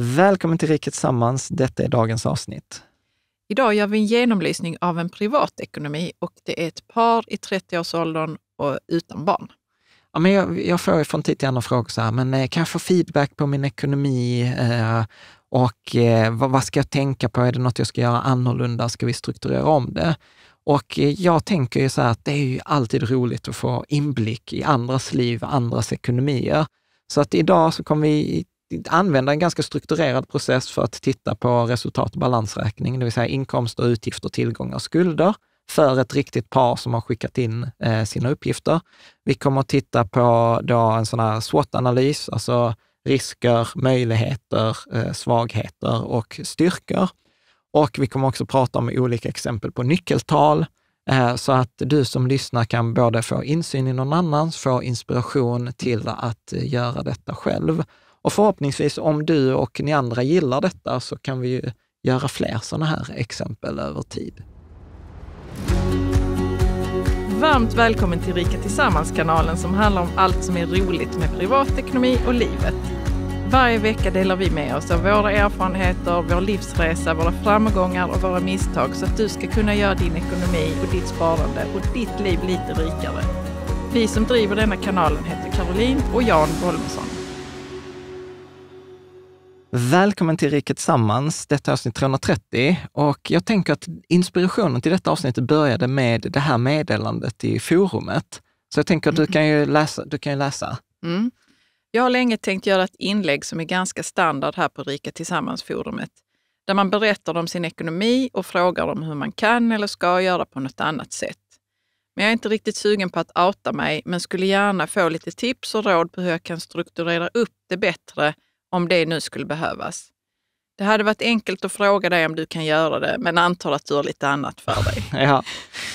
Välkommen till Riket Sammans. Detta är dagens avsnitt. Idag gör vi en genomlysning av en privatekonomi och det är ett par i 30-årsåldern och utan barn. Ja, men jag, jag får från tid till annan frågor så här, men eh, kan jag få feedback på min ekonomi? Eh, och eh, vad, vad, ska jag tänka på? Är det något jag ska göra annorlunda? Ska vi strukturera om det? Och eh, jag tänker ju så här att det är ju alltid roligt att få inblick i andras liv, andras ekonomier. Så att idag så kommer vi använda en ganska strukturerad process för att titta på resultat och balansräkning, det vill säga inkomster, utgifter, tillgångar och skulder för ett riktigt par som har skickat in eh, sina uppgifter. Vi kommer att titta på då en sån här SWOT-analys, alltså risker, möjligheter, eh, svagheter och styrkor. Och vi kommer också prata om olika exempel på nyckeltal, eh, så att du som lyssnar kan både få insyn i någon annans, få inspiration till att göra detta själv och förhoppningsvis, om du och ni andra gillar detta, så kan vi ju göra fler sådana här exempel över tid. Varmt välkommen till Rika Tillsammans-kanalen som handlar om allt som är roligt med privatekonomi och livet. Varje vecka delar vi med oss av våra erfarenheter, vår livsresa, våra framgångar och våra misstag så att du ska kunna göra din ekonomi och ditt sparande och ditt liv lite rikare. Vi som driver denna kanalen heter Caroline och Jan Holmesson. Välkommen till Riket Sammans, detta avsnitt 330 och jag tänker att inspirationen till detta avsnitt började med det här meddelandet i forumet. Så jag tänker att du mm. kan ju läsa. Du kan ju läsa. Mm. Jag har länge tänkt göra ett inlägg som är ganska standard här på Riket Tillsammans-forumet, där man berättar om sin ekonomi och frågar om hur man kan eller ska göra på något annat sätt. Men jag är inte riktigt sugen på att outa mig, men skulle gärna få lite tips och råd på hur jag kan strukturera upp det bättre om det nu skulle behövas. Det hade varit enkelt att fråga dig om du kan göra det, men antar att du har lite annat för dig. ja.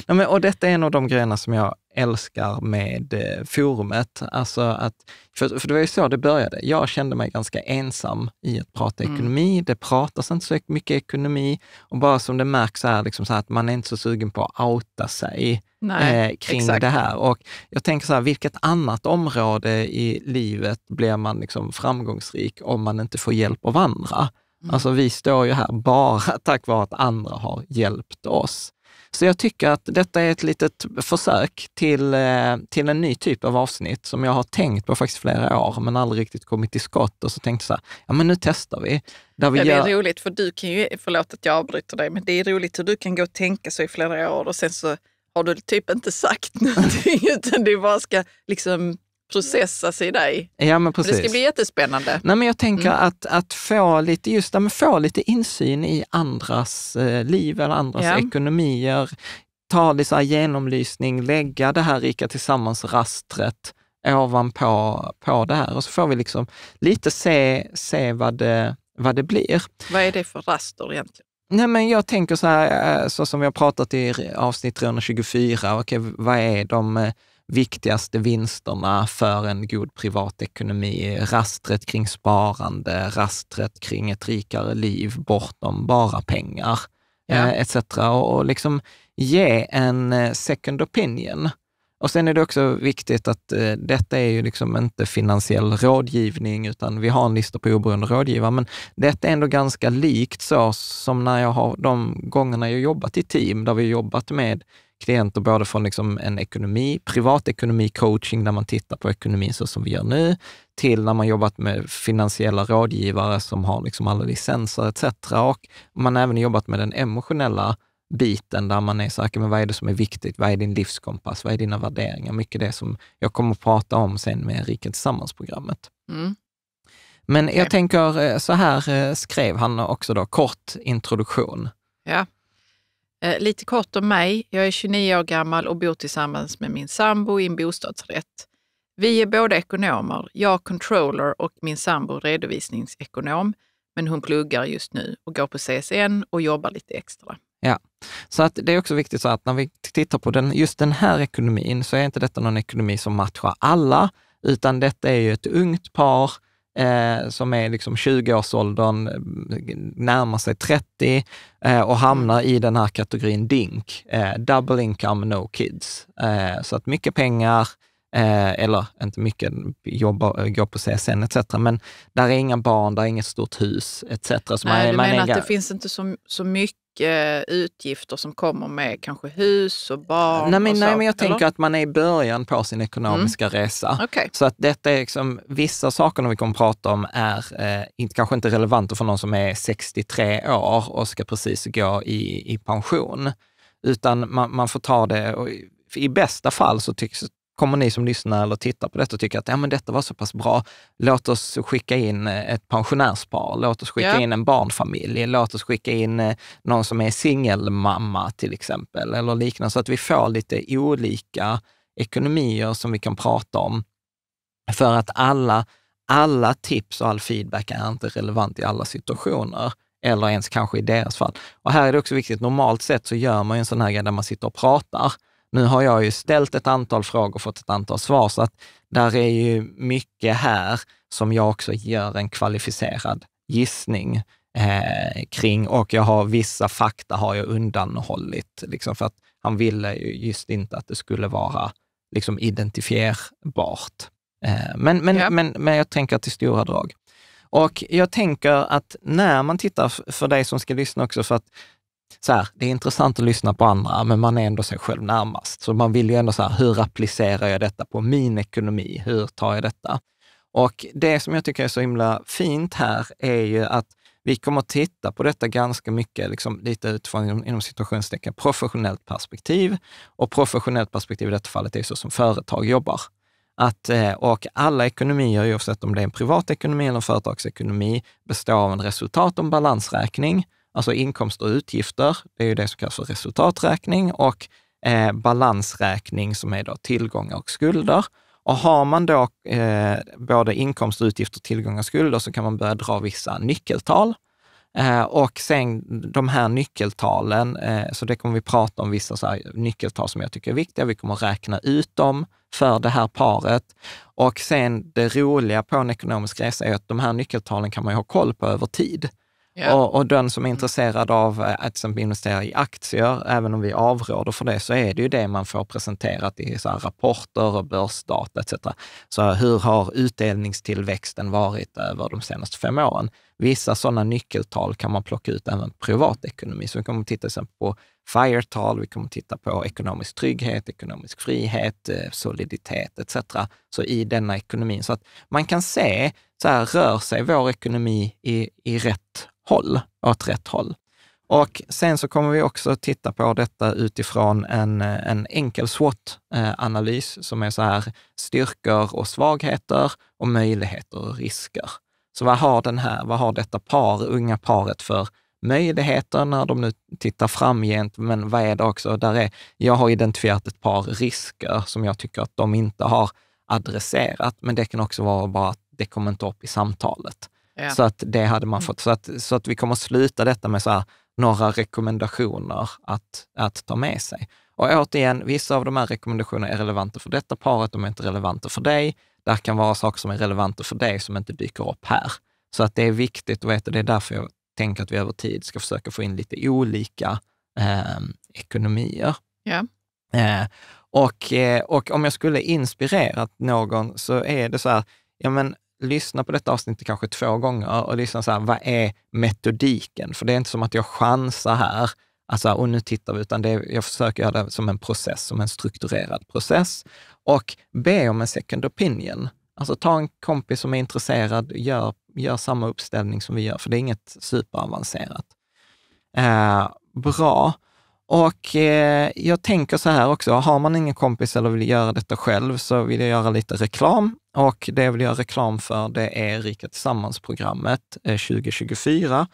Nej, men, och detta är en av de grejerna som jag älskar med eh, forumet. Alltså att, för, för det var ju så det började. Jag kände mig ganska ensam i att prata mm. ekonomi. Det pratas inte så mycket ekonomi och bara som det märks är liksom så att man är inte så sugen på att outa sig Nej, eh, kring exakt. det här. Och jag tänker så här, vilket annat område i livet blir man liksom framgångsrik om man inte får hjälp av andra? Mm. Alltså vi står ju här bara tack vare att andra har hjälpt oss. Så jag tycker att detta är ett litet försök till, eh, till en ny typ av avsnitt som jag har tänkt på faktiskt flera år, men aldrig riktigt kommit till skott. Och så tänkte jag så här, ja men nu testar vi. Där vi ja, Det är roligt, för du kan ju, förlåt att jag avbryter dig, men det är roligt hur du kan gå och tänka så i flera år och sen så har du typ inte sagt någonting utan det bara ska liksom processas i dig. Ja, men precis. Men det ska bli jättespännande. Nej, men jag tänker mm. att, att få, lite, just, men få lite insyn i andras eh, liv eller andras ja. ekonomier. Ta lite så genomlysning, lägga det här rika tillsammans-rastret ovanpå på det här och så får vi liksom lite se, se vad, det, vad det blir. Vad är det för raster egentligen? Nej, men jag tänker så här, eh, så som vi har pratat i avsnitt 324, okay, vad är de eh, viktigaste vinsterna för en god privatekonomi? Rastret kring sparande, rastret kring ett rikare liv bortom bara pengar, ja. Eh, etc. Och liksom ge en second opinion och sen är det också viktigt att eh, detta är ju liksom inte finansiell rådgivning, utan vi har en lista på oberoende rådgivare, men detta är ändå ganska likt så som när jag har de gångerna jag jobbat i team, där vi jobbat med klienter både från liksom en ekonomi, privatekonomi, coaching, där man tittar på ekonomin så som vi gör nu, till när man jobbat med finansiella rådgivare som har liksom alla licenser etc. Och man har även jobbat med den emotionella biten där man är säker, men vad är det som är viktigt? Vad är din livskompass? Vad är dina värderingar? Mycket det som jag kommer att prata om sen med Riket Tillsammans-programmet. Mm. Men jag tänker, eh, så här eh, skrev han också då, kort introduktion. Ja. Eh, lite kort om mig. Jag är 29 år gammal och bor tillsammans med min sambo i en bostadsrätt. Vi är båda ekonomer, jag controller och min sambo redovisningsekonom, men hon pluggar just nu och går på CSN och jobbar lite extra. Ja, så att det är också viktigt så att när vi tittar på den, just den här ekonomin så är inte detta någon ekonomi som matchar alla, utan detta är ju ett ungt par eh, som är liksom 20-årsåldern, eh, närmar sig 30 eh, och hamnar i den här kategorin DINK, eh, double income, no kids. Eh, så att mycket pengar, Eh, eller inte mycket, jobba, gå på CSN etc. Men där är inga barn, där är inget stort hus etc. Så Nej, man, du man menar inga... att det finns inte så, så mycket eh, utgifter som kommer med kanske hus och barn? Nej, men, och så, nej, men jag eller? tänker att man är i början på sin ekonomiska mm. resa. Okay. Så att detta är liksom, vissa saker vi kommer prata om är eh, kanske inte relevanta för någon som är 63 år och ska precis gå i, i pension, utan man, man får ta det och, i bästa fall så tycks, kommer ni som lyssnar eller tittar på detta och tycker att ja, men detta var så pass bra, låt oss skicka in eh, ett pensionärspar, låt oss skicka ja. in en barnfamilj, låt oss skicka in eh, någon som är singelmamma till exempel, eller liknande, så att vi får lite olika ekonomier som vi kan prata om. För att alla, alla tips och all feedback är inte relevant i alla situationer eller ens kanske i deras fall. Och här är det också viktigt, normalt sett så gör man ju en sån här grej där man sitter och pratar nu har jag ju ställt ett antal frågor och fått ett antal svar, så att där är ju mycket här som jag också gör en kvalificerad gissning eh, kring och jag har vissa fakta har jag undanhållit, liksom, för att han ville ju just inte att det skulle vara liksom, identifierbart. Eh, men, men, ja. men, men jag tänker till stora drag. Och jag tänker att när man tittar, för dig som ska lyssna också, för att så här, det är intressant att lyssna på andra, men man är ändå sig själv närmast. Så man vill ju ändå så här, hur applicerar jag detta på min ekonomi? Hur tar jag detta? Och det som jag tycker är så himla fint här är ju att vi kommer att titta på detta ganska mycket, liksom lite utifrån inom, inom situationstecken, professionellt perspektiv. Och professionellt perspektiv i detta fallet är så som företag jobbar. Att, eh, och alla ekonomier, oavsett om det är en privatekonomi eller en företagsekonomi, består av en resultat och en balansräkning alltså inkomster och utgifter, det är ju det som kallas för resultaträkning och eh, balansräkning som är då tillgångar och skulder. Och har man då eh, både inkomster, utgifter, tillgångar och skulder så kan man börja dra vissa nyckeltal. Eh, och sen de här nyckeltalen, eh, så det kommer vi prata om vissa så nyckeltal som jag tycker är viktiga. Vi kommer räkna ut dem för det här paret. Och sen det roliga på en ekonomisk resa är att de här nyckeltalen kan man ju ha koll på över tid. Yeah. Och, och, den som är mm. intresserad av eh, att investera i aktier, även om vi avråder för det, så är det ju det man får presenterat i så rapporter och börsdata etc. Så hur har utdelningstillväxten varit över de senaste fem åren? Vissa sådana nyckeltal kan man plocka ut även privatekonomi. Så vi kommer att titta exempel på FIRE-tal, vi kommer att titta på ekonomisk trygghet, ekonomisk frihet, eh, soliditet etc. Så i denna ekonomin. Så att man kan se, så här rör sig vår ekonomi i, i rätt håll, åt rätt håll. Och sen så kommer vi också titta på detta utifrån en, eh, en enkel SWOT-analys som är så här styrkor och svagheter och möjligheter och risker. Så vad har, den här, vad har detta par, unga paret för möjligheter när de nu tittar framgent, men vad är det också? Där är, jag har identifierat ett par risker som jag tycker att de inte har adresserat, men det kan också vara bara att det kommer inte upp i samtalet. Ja. Så att det hade man mm. fått. Så att, så att vi kommer sluta detta med så här, några rekommendationer att, att ta med sig. Och återigen, vissa av de här rekommendationerna är relevanta för detta paret, de är inte relevanta för dig där kan vara saker som är relevanta för dig som inte dyker upp här. Så att det är viktigt att veta, det är därför jag tänker att vi över tid ska försöka få in lite olika eh, ekonomier. Yeah. Eh, och, eh, och om jag skulle inspirera någon så är det så här, ja men lyssna på detta avsnittet kanske två gånger och lyssna så här, vad är metodiken? För det är inte som att jag chansar här, Alltså, och nu tittar vi, utan det, jag försöker göra det som en process, som en strukturerad process. Och be om en second opinion. Alltså ta en kompis som är intresserad, gör, gör samma uppställning som vi gör, för det är inget superavancerat. Eh, bra. Och eh, jag tänker så här också, har man ingen kompis eller vill göra detta själv så vill jag göra lite reklam. Och det jag vill göra reklam för, det är Rika Tillsammans-programmet eh, 2024.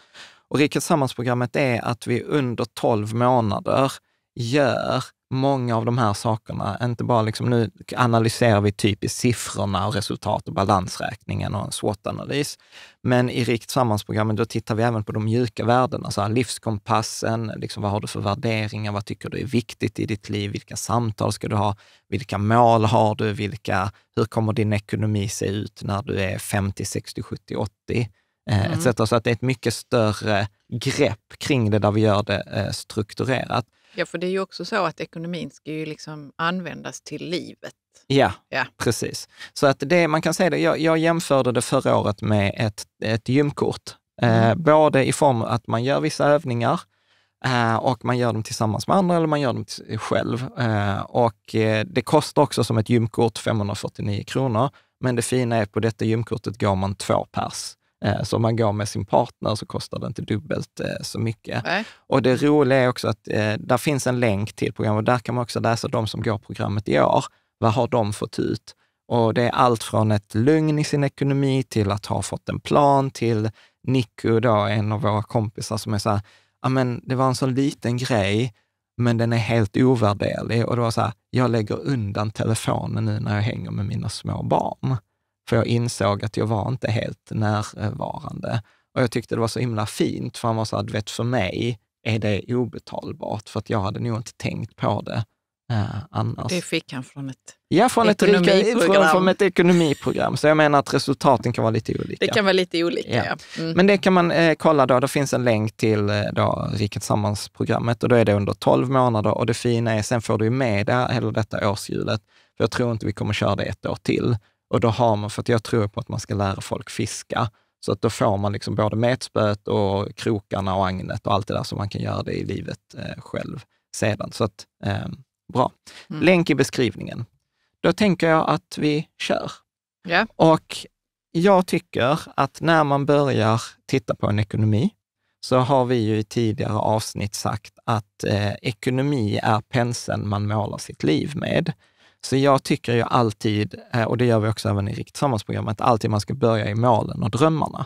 Och Rika sammansprogrammet är att vi under 12 månader gör många av de här sakerna, inte bara liksom nu analyserar vi typiskt siffrorna och resultat och balansräkningen och en SWOT-analys. Men i rikt sammansprogrammet, då tittar vi även på de mjuka värdena, så här livskompassen, liksom vad har du för värderingar, vad tycker du är viktigt i ditt liv, vilka samtal ska du ha, vilka mål har du, vilka, hur kommer din ekonomi se ut när du är 50, 60, 70, 80? Eh, mm. etc. Så att det är ett mycket större grepp kring det där vi gör det eh, strukturerat. Ja, för det är ju också så att ekonomin ska ju liksom användas till livet. Ja, ja. precis. Så att det, man kan säga det, jag, jag jämförde det förra året med ett, ett gymkort. Eh, mm. både i form av att man gör vissa övningar eh, och man gör dem tillsammans med andra eller man gör dem själv. Eh, och eh, det kostar också som ett gymkort 549 kronor, men det fina är att på detta gymkortet går man två pers. Eh, så om man går med sin partner så kostar det inte dubbelt eh, så mycket. Nej. Och det roliga är också att eh, där finns en länk till programmet. och Där kan man också läsa de som går programmet i år. Vad har de fått ut? Och det är allt från ett lugn i sin ekonomi till att ha fått en plan till Nico, då, en av våra kompisar som är så här, det var en sån liten grej, men den är helt ovärderlig. Och det var så här, jag lägger undan telefonen nu när jag hänger med mina små barn. För jag insåg att jag var inte helt närvarande. Och jag tyckte det var så himla fint, för han var så här, vet, för mig är det obetalbart, för att jag hade nog inte tänkt på det eh, annars. Det fick han från ett Ja, från ett, från, från ett ekonomiprogram. Så jag menar att resultaten kan vara lite olika. Det kan vara lite olika, ja. ja. Mm. Men det kan man eh, kolla då. Det finns en länk till eh, då, Riket Sammans-programmet och då är det under 12 månader. Och det fina är, sen får du med det, hela detta årshjulet. För jag tror inte vi kommer köra det ett år till. Och då har man, för att jag tror på att man ska lära folk fiska, så att då får man liksom både metspöet och krokarna och agnet och allt det där som man kan göra det i livet eh, själv sedan. Så att, eh, bra. Mm. Länk i beskrivningen. Då tänker jag att vi kör. Yeah. Och jag tycker att när man börjar titta på en ekonomi, så har vi ju i tidigare avsnitt sagt att eh, ekonomi är penseln man målar sitt liv med. Så jag tycker ju alltid, eh, och det gör vi också även i Rikt tillsammans att alltid man ska börja i målen och drömmarna.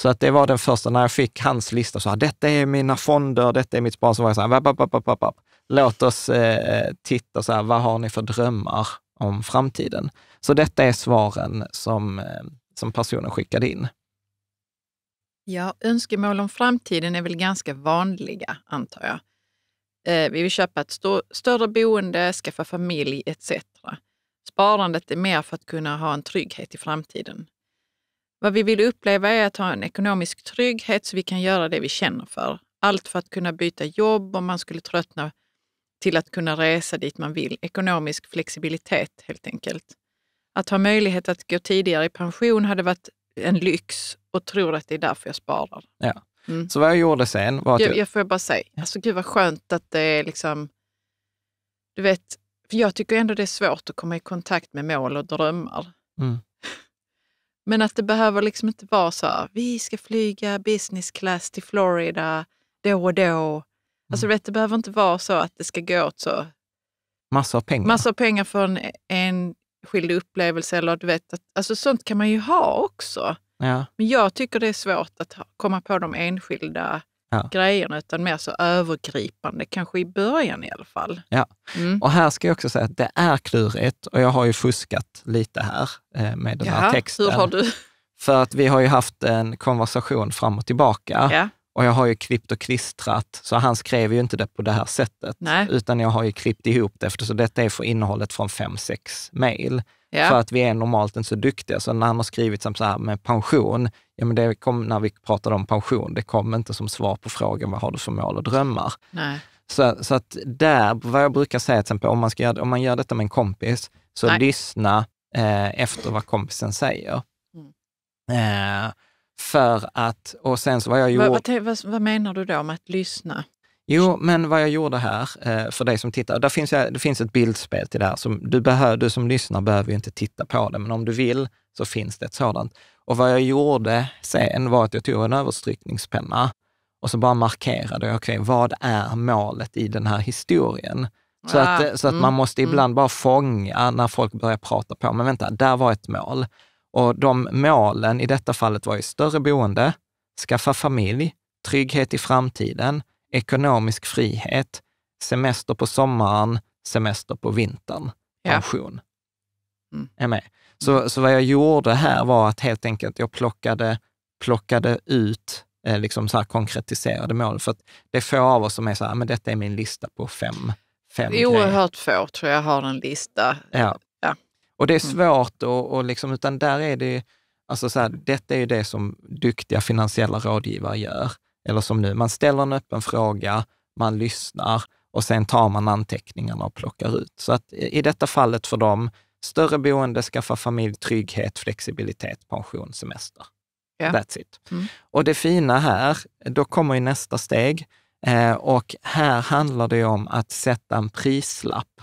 Så att det var den första, när jag fick hans lista, så här, detta är mina fonder, detta är mitt sparande, så var jag så här, upp, upp, upp, upp, låt oss eh, titta, så här, vad har ni för drömmar om framtiden? Så detta är svaren som, eh, som personen skickade in. Ja, önskemål om framtiden är väl ganska vanliga, antar jag. Eh, vi vill köpa ett st större boende, skaffa familj etc. Sparandet är mer för att kunna ha en trygghet i framtiden. Vad vi vill uppleva är att ha en ekonomisk trygghet så vi kan göra det vi känner för. Allt för att kunna byta jobb om man skulle tröttna till att kunna resa dit man vill. Ekonomisk flexibilitet helt enkelt. Att ha möjlighet att gå tidigare i pension hade varit en lyx och tror att det är därför jag sparar. Ja. Mm. Så vad jag gjorde sen var att... Jag, jag får jag bara säga, alltså gud vad skönt att det är liksom... Du vet, för jag tycker ändå det är svårt att komma i kontakt med mål och drömmar. Mm. Men att det behöver liksom inte vara så här, vi ska flyga business class till Florida då och då. Alltså mm. vet, det behöver inte vara så att det ska gå åt så... Massor av pengar. Massor av pengar för en, en skild upplevelse eller du vet, att, alltså sånt kan man ju ha också. Ja. Men jag tycker det är svårt att komma på de enskilda ja. grejerna, utan mer så övergripande, kanske i början i alla fall. Ja, mm. och här ska jag också säga att det är klurigt och jag har ju fuskat lite här eh, med den ja, här texten. Hur har du? För att vi har ju haft en konversation fram och tillbaka. Ja. Och jag har ju klippt och klistrat, så han skrev ju inte det på det här sättet. Nej. Utan jag har ju klippt ihop det, eftersom detta är för innehållet från fem, sex mejl. Ja. För att vi är normalt inte så duktiga. Så när han har skrivit så här med pension, ja men det kom när vi pratade om pension, det kom inte som svar på frågan vad har du för mål och drömmar? Nej. Så, så att där, vad jag brukar säga till exempel, om man, ska göra, om man gör detta med en kompis, så Nej. lyssna eh, efter vad kompisen säger. Mm. Eh, för att, och sen så vad jag gjorde... Vad, vad, vad menar du då med att lyssna? Jo, men vad jag gjorde här, eh, för dig som tittar, där finns, det finns ett bildspel till det här. Som du, behör, du som lyssnar behöver ju inte titta på det, men om du vill så finns det ett sådant. Och vad jag gjorde sen var att jag tog en överstrykningspenna och så bara markerade jag, okej, okay, vad är målet i den här historien? Så, ah, att, så att mm, man måste mm. ibland mm. bara fånga när folk börjar prata på, men vänta, där var ett mål. Och de målen i detta fallet var ju större boende, skaffa familj, trygghet i framtiden ekonomisk frihet, semester på sommaren, semester på vintern, pension. Ja. Mm. med. Så, så vad jag gjorde här var att helt enkelt jag plockade, plockade ut eh, liksom så här konkretiserade mål. För att det är få av oss som är så här, ah, men detta är min lista på fem, fem det är Oerhört få tror jag har en lista. Ja. ja. Och det är mm. svårt, och, och liksom, utan där är det, alltså så här, detta är ju det som duktiga finansiella rådgivare gör eller som nu, man ställer en öppen fråga, man lyssnar och sen tar man anteckningarna och plockar ut. Så att i detta fallet för dem, större boende, skaffa familj, trygghet, flexibilitet, pension, semester. Yeah. That's it. Mm. Och det fina här, då kommer ju nästa steg eh, och här handlar det om att sätta en prislapp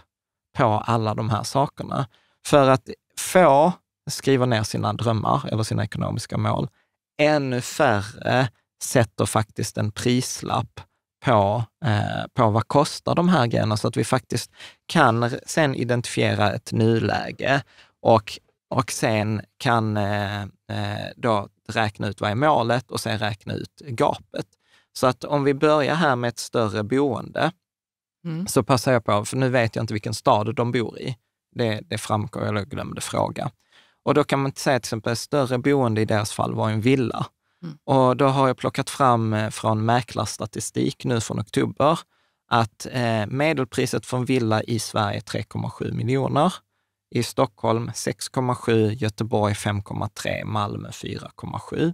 på alla de här sakerna. För att få skriver ner sina drömmar eller sina ekonomiska mål, ännu färre sätter faktiskt en prislapp på, eh, på vad kostar de här grejerna, så att vi faktiskt kan sen identifiera ett nuläge och, och sen kan eh, eh, då räkna ut vad är målet och sen räkna ut gapet. Så att om vi börjar här med ett större boende, mm. så passar jag på, för nu vet jag inte vilken stad de bor i. Det, det framgår, jag glömde fråga. Och då kan man säga till exempel, större boende i deras fall var en villa. Mm. Och då har jag plockat fram eh, från mäklarstatistik nu från oktober att eh, medelpriset för en villa i Sverige är 3,7 miljoner. I Stockholm 6,7, Göteborg 5,3, Malmö 4,7.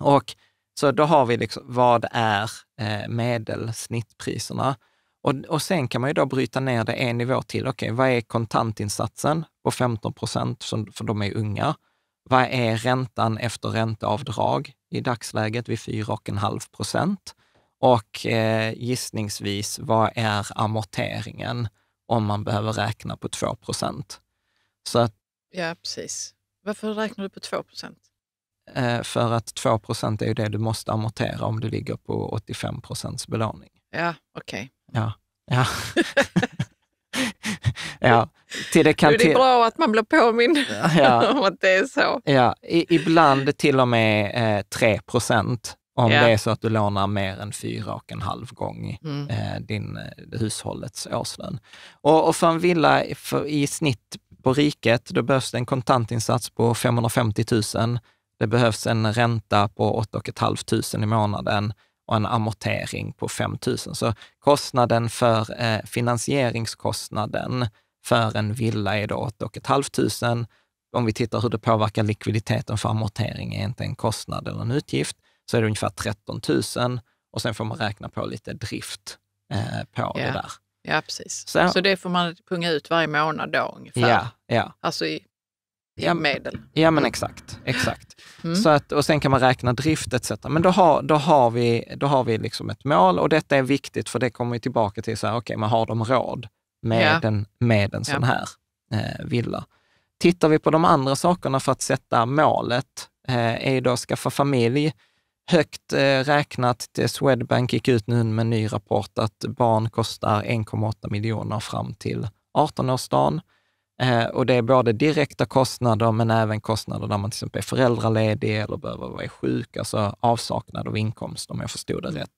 Och så då har vi liksom, vad är eh, medelsnittpriserna? Och, och sen kan man ju då bryta ner det en nivå till. Okej, okay, vad är kontantinsatsen på 15 procent, för de är unga? Vad är räntan efter ränteavdrag i dagsläget vid 4,5 procent? Och eh, gissningsvis, vad är amorteringen om man behöver räkna på 2 procent? ja, precis. Varför räknar du på 2 procent? Eh, för att 2 procent är ju det du måste amortera om du ligger på 85 procents belåning. Ja, okej. Okay. Ja. ja. ja, till det, kan det är bra att man blir påmind ja. om att det är så. Ja, I, ibland till och med eh, 3 procent om ja. det är så att du lånar mer än fyra och en halv gång mm. eh, din, eh, hushållets årslön. Och, och för en villa för, i snitt på riket, då behövs det en kontantinsats på 550 000. Det behövs en ränta på 8 500 i månaden och en amortering på 5 000. Så kostnaden för eh, finansieringskostnaden för en villa är då 8 500. Om vi tittar hur det påverkar likviditeten för amortering är inte en kostnad eller en utgift, så är det ungefär 13 000 och sen får man räkna på lite drift eh, på ja. det där. Ja, precis. Så, så, det får man punga ut varje månad då ungefär? Ja, ja. Alltså ja, medel. Ja men exakt. exakt. Mm. Så att, och sen kan man räkna drift etc. Men då har, då har vi, då har vi liksom ett mål och detta är viktigt för det kommer vi tillbaka till, så här, okay, man har de råd med, ja. en, med en sån ja. här eh, villa? Tittar vi på de andra sakerna för att sätta målet, eh, är då skaffa familj. Högt eh, räknat, Swedbank gick ut nu med en ny rapport att barn kostar 1,8 miljoner fram till 18-årsdagen. Eh, och det är både direkta kostnader, men även kostnader där man till exempel är föräldraledig eller behöver vara sjuk, alltså avsaknad av inkomst om jag förstod det rätt.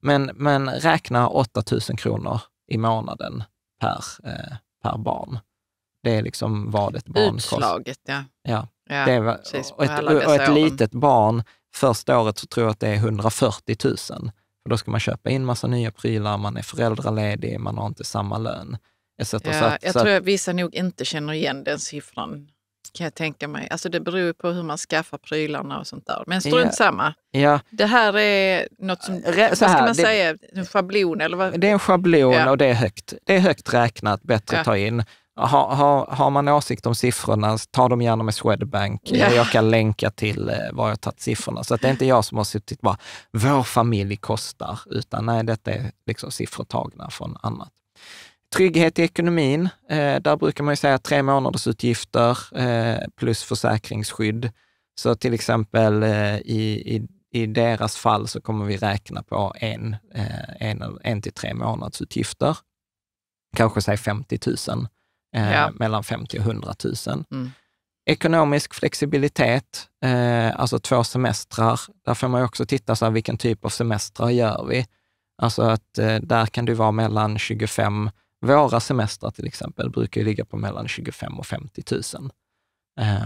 Men, men räkna 8 000 kronor i månaden per, eh, per barn. Det är liksom vad ett barn kostar. Utslaget, ja. ja. ja det var, precis, och ett, och ett litet barn, första året så tror jag att det är 140 000. För då ska man köpa in massa nya prylar, man är föräldraledig, man har inte samma lön. Etc. Ja, att, jag så tror att vissa nog inte känner igen den siffran kan jag tänka mig. Alltså det beror ju på hur man skaffar prylarna och sånt där. Men strunt ja. samma. Ja. Det här är något som, Re, vad ska här, man det, säga, en schablon eller vad? Det är en schablon ja. och det är högt. Det är högt räknat, bättre ja. att ta in. Har, har, har man åsikt om siffrorna, ta dem gärna med Swedbank. Ja. Jag kan länka till eh, var jag tagit siffrorna. Så det är inte jag som har suttit bara, vår familj kostar, utan nej, detta är liksom siffror tagna från annat. Trygghet i ekonomin, eh, där brukar man ju säga tre månaders utgifter eh, plus försäkringsskydd. Så till exempel eh, i, i, i deras fall så kommer vi räkna på en, en, en till tre månads utgifter. Kanske säg 50 000, ja. mellan 50 och 100 000. Mm. Ekonomisk flexibilitet, alltså två semestrar. Där får man också titta, så här, vilken typ av semestrar gör vi? Alltså att där kan du vara mellan 25 våra semestrar till exempel brukar ju ligga på mellan 25 000 och 50 000 eh,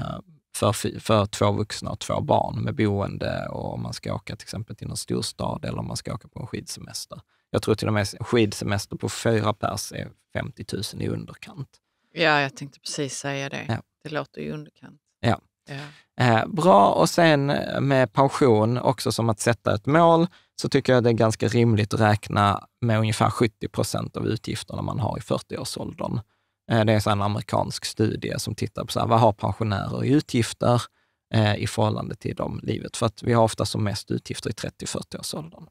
för, för två vuxna och två barn med boende och om man ska åka till exempel till någon storstad eller om man ska åka på en skidsemester. Jag tror till och med skidsemester på fyra pers är 50 000 i underkant. Ja, jag tänkte precis säga det. Ja. Det låter i underkant. Ja. ja. Eh, bra, och sen med pension, också som att sätta ett mål så tycker jag det är ganska rimligt att räkna med ungefär 70 procent av utgifterna man har i 40-årsåldern. Eh, det är en amerikansk studie som tittar på så här, vad har pensionärer i utgifter eh, i förhållande till de livet? För att vi har ofta som mest utgifter i 30-40-årsåldern.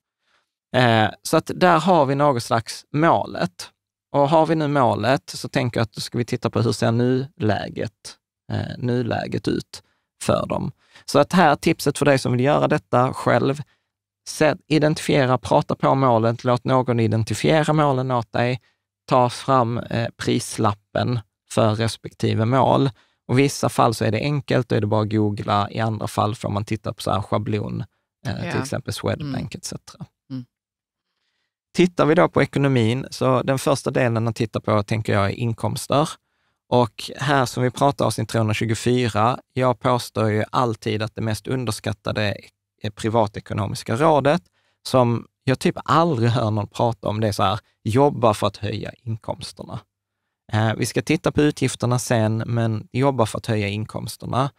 Eh, så att där har vi något slags målet. Och har vi nu målet så tänker jag att då ska vi titta på hur ser nuläget, nuläget ut för dem. Så att här tipset för dig som vill göra detta själv, identifiera, prata på målet, låt någon identifiera målen åt dig, ta fram eh, prislappen för respektive mål. Och I vissa fall så är det enkelt, då är det bara att googla. I andra fall får man titta på så här schablon, eh, ja. till exempel Swedbank mm. etc. Mm. Tittar vi då på ekonomin, så den första delen att titta på tänker jag är inkomster. Och här som vi pratar om, avsnitt 324, jag påstår ju alltid att det mest underskattade Eh, privatekonomiska rådet, som jag typ aldrig hör någon prata om, det är så här, jobba för att höja inkomsterna. Eh, vi ska titta på utgifterna sen, men jobba för att höja inkomsterna.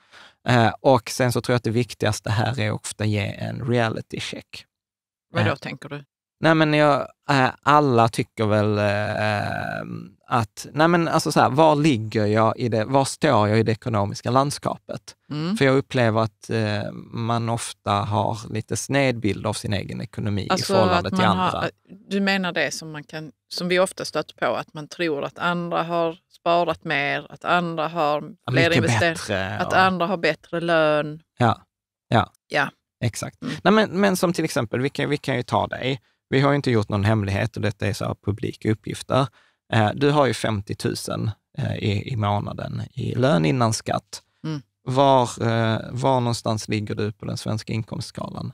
Eh, och sen så tror jag att det viktigaste här är att ofta ge en reality check. Vad då tänker du? Nej, men jag, eh, alla tycker väl äh, att, nej men alltså så här, var ligger jag i det, var står jag i det ekonomiska landskapet? Mm. För jag upplever att eh, man ofta har lite snedbild av sin egen ekonomi alltså i förhållande till andra. Har, eh, du menar det som, man kan, som vi ofta stöter på, att man tror att andra har sparat mer, att andra har fler investeringar, att och... andra har bättre lön. Ja, ja. ja. exakt. Mm. Nej, men, men som till exempel, vi kan, vi kan ju ta dig vi har ju inte gjort någon hemlighet och detta är så publika uppgifter. Eh, du har ju 50 000 eh, i, i månaden i lön innan skatt. Mm. Var, eh, var någonstans ligger du på den svenska inkomstskalan?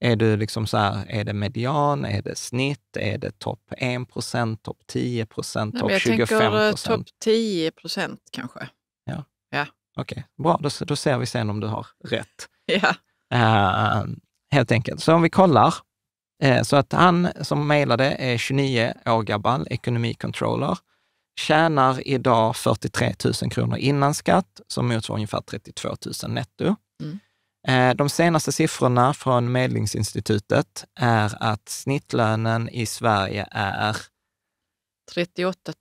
Är du liksom så här, är det median, är det snitt, är det topp 1 procent, topp 10 procent, topp 25 procent? Jag tänker topp 10 procent kanske. Ja. ja. Okej, okay. bra. Då, då ser vi sen om du har rätt. Ja. Uh, helt enkelt. Så om vi kollar Eh, så att han som mejlade är 29 år gammal, ekonomikontroller, tjänar idag 43 000 kronor innan skatt, som motsvarar ungefär 32 000 netto. Mm. Eh, de senaste siffrorna från Medlingsinstitutet är att snittlönen i Sverige är 38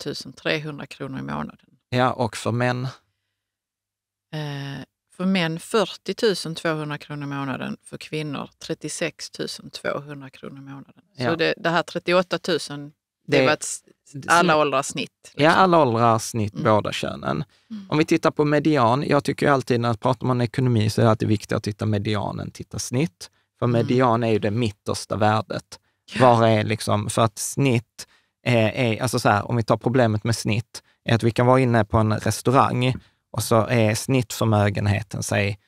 300 kronor i månaden. Ja, och för män? Eh, för män 40 200 kronor i månaden, för kvinnor 36 200 kronor i månaden. Ja. Så det, det, här 38 000, det, det var ett, alla åldrars snitt? Liksom. Ja, alla åldrars snitt, mm. båda könen. Mm. Om vi tittar på median, jag tycker alltid när man pratar om ekonomi så är det alltid viktigt att titta median än titta snitt. För mm. median mm. är ju det mittersta värdet. Ja. Var är liksom, för att snitt är, är alltså så här, om vi tar problemet med snitt, är att vi kan vara inne på en restaurang och så är snittförmögenheten, säg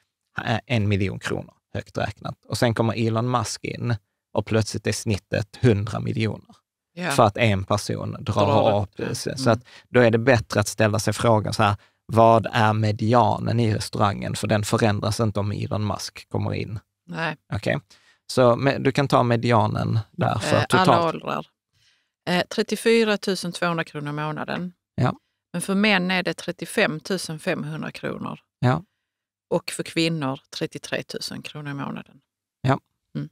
eh, en miljon kronor högt räknat. Och sen kommer Elon Musk in och plötsligt är snittet 100 miljoner. Yeah. För att en person drar, drar upp. Mm. Så att då är det bättre att ställa sig frågan så här, vad är medianen i restaurangen? För den förändras inte om Elon Musk kommer in. Nej. Okay. Så du kan ta medianen där. För eh, totalt. Alla åldrar. Eh, 34 200 kronor i månaden. Ja. Men för män är det 35 500 kronor. Ja. Och för kvinnor 33 000 kronor i månaden. Ja. Mm.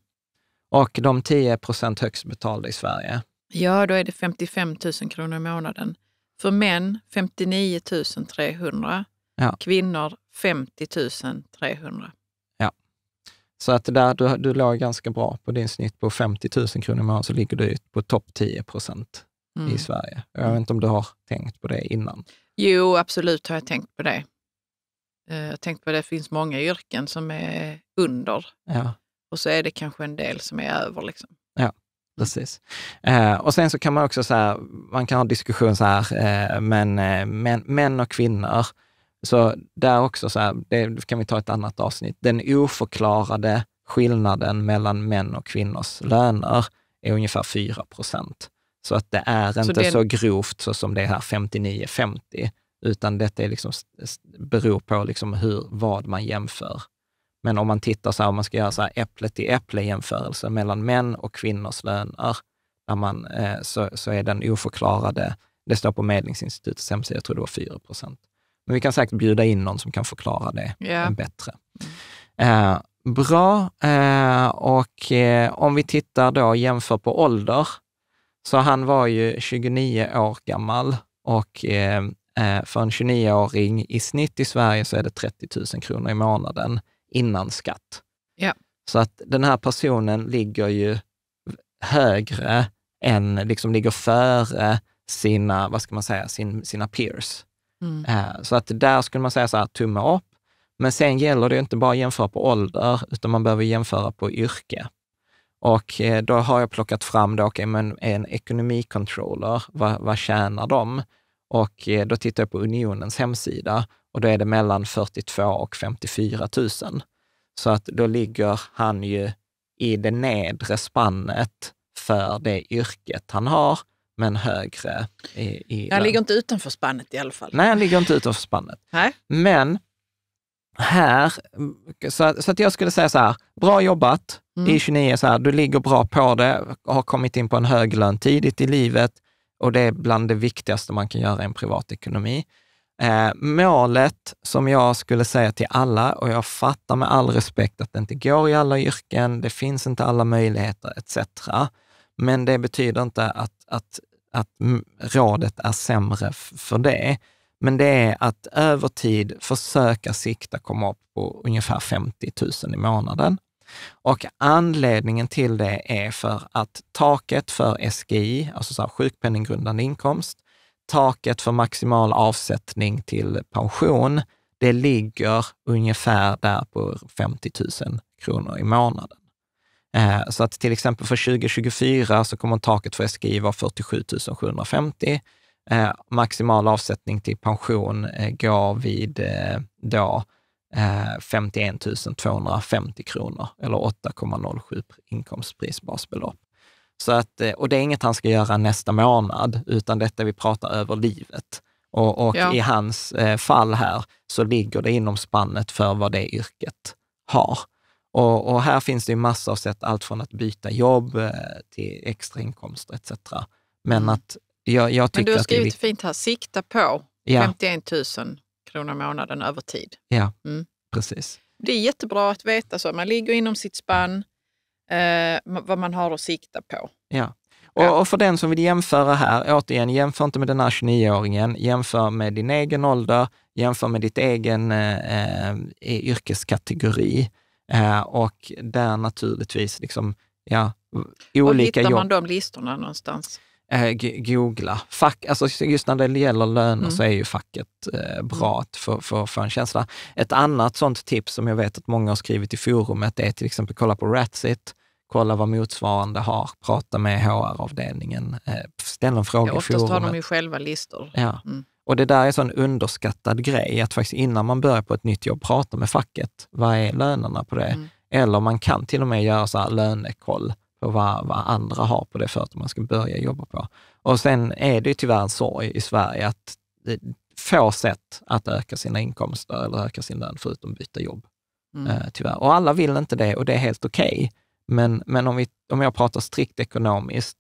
Och de 10 procent högst betalda i Sverige? Ja, då är det 55 000 kronor i månaden. För män 59 300. Ja. Kvinnor 50 300. Ja. Så att där, du, du låg ganska bra på din snitt på 50 000 kronor i månaden, så ligger du på topp 10 procent mm. i Sverige. Jag mm. vet inte om du har tänkt på det innan? Jo, absolut har jag tänkt på det. Eh, jag har tänkt på att det finns många yrken som är under ja. och så är det kanske en del som är över. Liksom. Ja, mm. precis. Eh, och sen så kan man också så här, man kan ha diskussion så här, eh, men, eh, män och kvinnor. Så där också, så här, det kan vi ta ett annat avsnitt, den oförklarade skillnaden mellan män och kvinnors löner är ungefär 4 procent. Så att det är inte så, det... så grovt så som det är här 59-50, utan detta är liksom, beror på liksom hur, vad man jämför. Men om man tittar så här, om man ska göra så här äpple till äpple-jämförelse mellan män och kvinnors löner, där man, eh, så, så är den oförklarade, det står på Medlingsinstitutets hemsida, jag tror det var 4 procent. Men vi kan säkert bjuda in någon som kan förklara det yeah. bättre. Mm. Eh, bra, eh, och eh, om vi tittar då, jämför på ålder, så han var ju 29 år gammal och eh, eh för en 29-åring i snitt i Sverige så är det 30 000 kronor i månaden innan skatt. Ja. Så att den här personen ligger ju högre än, liksom ligger före sina, vad ska man säga, sin, sina peers. Mm. Eh, så att där skulle man säga så här, tumme upp. Men sen gäller det inte bara att jämföra på ålder, utan man behöver jämföra på yrke. Och eh, då har jag plockat fram då, okay, men en ekonomikontroller, vad, vad tjänar de? Och eh, då tittar jag på Unionens hemsida och då är det mellan 42 och 54 000. Så att då ligger han ju i det nedre spannet för det yrket han har, men högre i, i Han ligger inte utanför spannet i alla fall. Nej, han ligger inte utanför spannet. Nej. Men här, så, så att jag skulle säga så här, bra jobbat, Mm. I 29, så här, du ligger bra på det, har kommit in på en hög lön tidigt i livet och det är bland det viktigaste man kan göra i en privatekonomi. Eh, målet som jag skulle säga till alla, och jag fattar med all respekt att det inte går i alla yrken, det finns inte alla möjligheter etc. Men det betyder inte att, att, att rådet är sämre för det. Men det är att över tid försöka sikta komma upp på ungefär 50 000 i månaden. Och anledningen till det är för att taket för SGI, alltså så sjukpenninggrundande inkomst, taket för maximal avsättning till pension, det ligger ungefär där på 50 000 kronor i månaden. Eh, så att till exempel för 2024 så kommer taket för SGI vara 47 750. Eh, maximal avsättning till pension eh, går vid då 51 eh, 250 kronor eller 8,07 inkomstprisbasbelopp. Så att, eh, och det är inget han ska göra nästa månad, utan detta vi pratar över livet. Och, och ja. i hans eh, fall här så ligger det inom spannet för vad det yrket har. Och, och här finns det ju massor av sätt, allt från att byta jobb till extra inkomster etc. Men mm. att jag, jag tycker Men du har skrivit att vi... fint här, sikta på ja. 51 000 kronor i månaden över tid. Ja, mm. precis. Det är jättebra att veta så. Man ligger inom sitt spann, eh, vad man har att sikta på. Ja. Och, och, för den som vill jämföra här, återigen, jämför inte med den här 29-åringen, jämför med din egen ålder, jämför med ditt egen eh, eh yrkeskategori. Eh, och där naturligtvis, liksom, ja, olika jobb. Var hittar man jobb. de listorna någonstans? eh, googla. Fack, alltså just när det gäller löner mm. så är ju facket eh, bra för, för, för en känsla. Ett annat sånt tips som jag vet att många har skrivit i forumet är till exempel kolla på Ratsit, kolla vad motsvarande har, prata med HR-avdelningen, eh, ställ en fråga ja, i forumet. Oftast har de ju själva listor. Ja. Mm. Och det där är så en underskattad grej, att faktiskt innan man börjar på ett nytt jobb, prata med facket. Vad är lönerna på det? Mm. Eller man kan till och med göra så här lönekoll på vad, vad andra har på det företag man ska börja jobba på. Och sen är det ju tyvärr en sorg i Sverige att det är få sätt att öka sina inkomster eller öka sin lön förutom att byta jobb. Mm. Eh, tyvärr. Och alla vill inte det och det är helt okej. Okay. Men, men om, vi, om jag pratar strikt ekonomiskt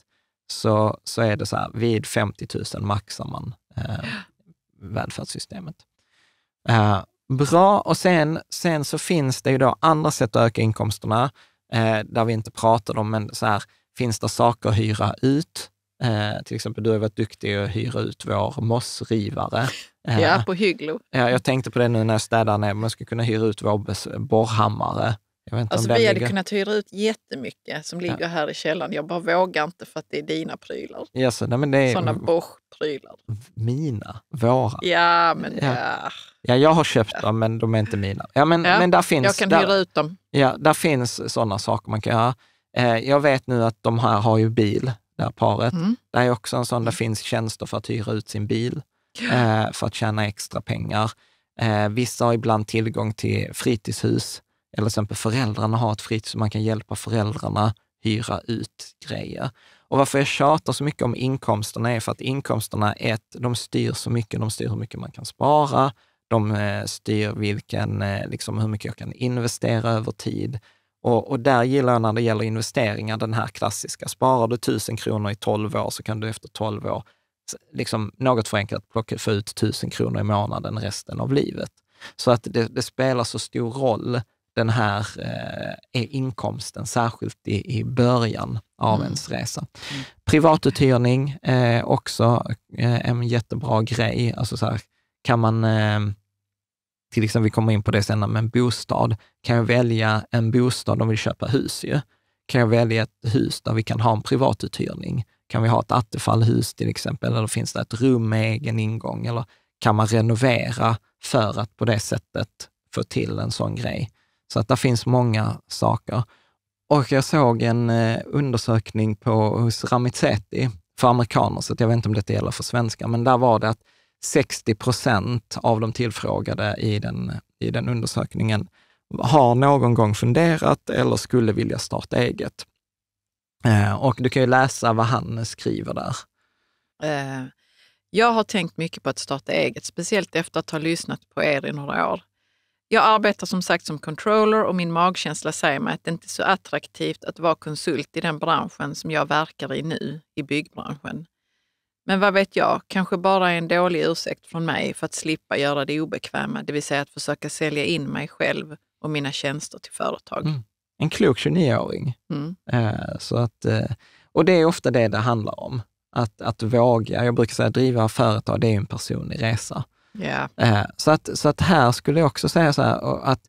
så, så är det så här, vid 50 000 maxar man eh, välfärdssystemet. Eh, bra, och sen, sen så finns det ju då andra sätt att öka inkomsterna eh, där vi inte pratade om, men så här, finns det saker att hyra ut? Eh, till exempel, du har varit duktig att hyra ut vår mossrivare. Eh, ja, på Hygglo. Ja, jag tänkte på det nu när jag städade ner, om jag skulle kunna hyra ut vår borrhammare. alltså, vi hade ligger. kunnat hyra ut jättemycket som ligger ja. här i källaren. Jag bara vågar inte för att det är dina prylar. Yes, nej, men det är Sådana Bosch-prylar. Mina? Våra? Ja, men ja. ja. Ja, jag har köpt dem, men de är inte mina. Ja, men, ja, men där finns, jag kan där, hyra ut dem. Ja, där finns sådana saker man kan göra. Eh, jag vet nu att de här har ju bil, det här paret. Mm. Det är också en sån, det finns tjänster för att hyra ut sin bil eh, för att tjäna extra pengar. Eh, vissa har ibland tillgång till fritidshus, eller till exempel föräldrarna har ett fritidshus, man kan hjälpa föräldrarna hyra ut grejer. Och varför jag tjatar så mycket om inkomsterna är för att inkomsterna, ett, de styr så mycket, de styr hur mycket man kan spara, de eh, styr vilken, eh, liksom hur mycket jag kan investera över tid. Och, och, där gillar jag när det gäller investeringar den här klassiska. Sparar du 1000 kronor i 12 år så kan du efter 12 år, liksom något förenklat, plocka, få ut 1000 kronor i månaden resten av livet. Så att det, det spelar så stor roll, den här eh, inkomsten, särskilt i, i början av mm. ens resa. Mm. Privatuthyrning, eh, också eh, en jättebra grej. Alltså så här, kan man eh, till exempel, vi kommer in på det senare, men bostad. Kan jag välja en bostad om vi köper hus ju? Kan jag välja ett hus där vi kan ha en privatuthyrning? Kan vi ha ett Attefallhus till exempel, eller finns det ett rum med egen ingång? Eller kan man renovera för att på det sättet få till en sån grej? Så att det finns många saker. Och jag såg en eh, undersökning på, hos Ramizeti för amerikaner, så jag vet inte om detta gäller för svenskar, men där var det att 60 procent av de tillfrågade i den, i den undersökningen har någon gång funderat eller skulle vilja starta eget. Eh, och du kan ju läsa vad han skriver där. Eh, jag har tänkt mycket på att starta eget, speciellt efter att ha lyssnat på er i några år. Jag arbetar som sagt som controller och min magkänsla säger mig att det inte är så attraktivt att vara konsult i den branschen som jag verkar i nu, i byggbranschen. Men vad vet jag, kanske bara en dålig ursäkt från mig för att slippa göra det obekväma, det vill säga att försöka sälja in mig själv och mina tjänster till företag. Mm. En klok 29-åring. Mm. Eh, eh, och det är ofta det det handlar om, att, att våga. Jag brukar säga att driva företag, det är en personlig resa. Yeah. Eh, så, att, så att här skulle jag också säga så här, att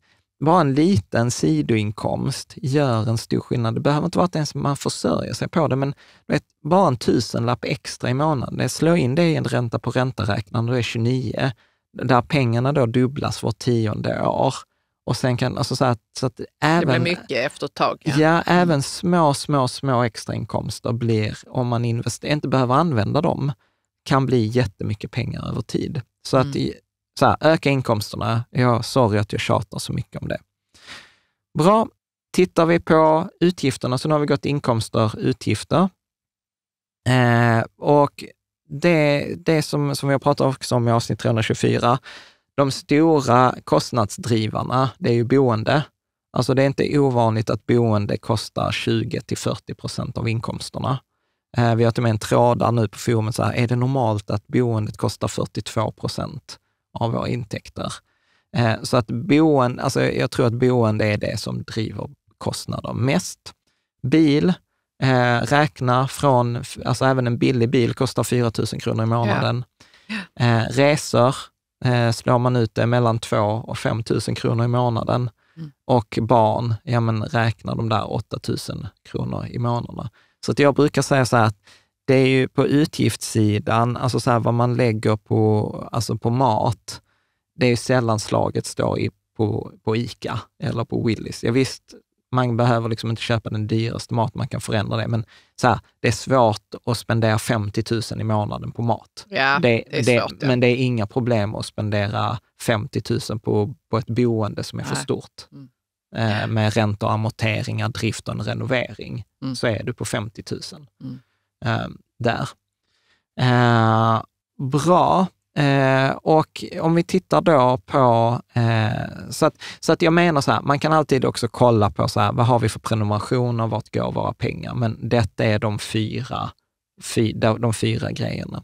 bara en liten sidoinkomst gör en stor skillnad. Det behöver inte vara att ens man försörjer sig på det, men vet, bara en tusenlapp extra i månaden, slå in det i en ränta på ränta-räknare när är 29, där pengarna då dubblas vart tionde år. Och sen kan, alltså så att, så att även, det blir mycket efter ett tag. Ja. ja, mm. även små, små, små extrainkomster blir, om man inte behöver använda dem, kan bli jättemycket pengar över tid. Så mm. att så här, öka inkomsterna. Jag sorry att jag tjatar så mycket om det. Bra. Tittar vi på utgifterna, så nu har vi gått inkomster, utgifter. Eh, och det, det som, som vi har pratat också om i avsnitt 324, de stora kostnadsdrivarna, det är ju boende. Alltså det är inte ovanligt att boende kostar 20 till 40 procent av inkomsterna. Eh, vi har till och med en tråd där nu på forumet, så här, är det normalt att boendet kostar 42 procent? av våra intäkter. Eh, så att boende, alltså jag tror att boende är det som driver kostnader mest. Bil, eh, räkna från, alltså även en billig bil kostar 4 000 kronor i månaden. Ja. Eh, resor eh, slår man ut det mellan 2 och 5 000 kronor i månaden. Mm. Och barn, ja men räkna de där 8 000 kronor i månaden. Så att jag brukar säga så här det är ju på utgiftssidan, alltså så vad man lägger på, alltså på mat, det är ju sällan slaget står i, på, på ICA eller på Willys. Ja, visst, man behöver liksom inte köpa den dyraste mat, man kan förändra det, men så här, det är svårt att spendera 50 000 i månaden på mat. Ja, det, det är svårt, det, ja. Men det är inga problem att spendera 50 000 på, på ett boende som är Nej. för stort. Mm. Eh, med räntor, amorteringar, drift och renovering, mm. så är du på 50 000. Mm. Eh, där. Eh, bra. Eh, och om vi tittar då på, eh, så, att, så att jag menar så här, man kan alltid också kolla på så här, vad har vi för prenumerationer, vart går våra pengar? Men detta är de fyra, fy, de fyra grejerna.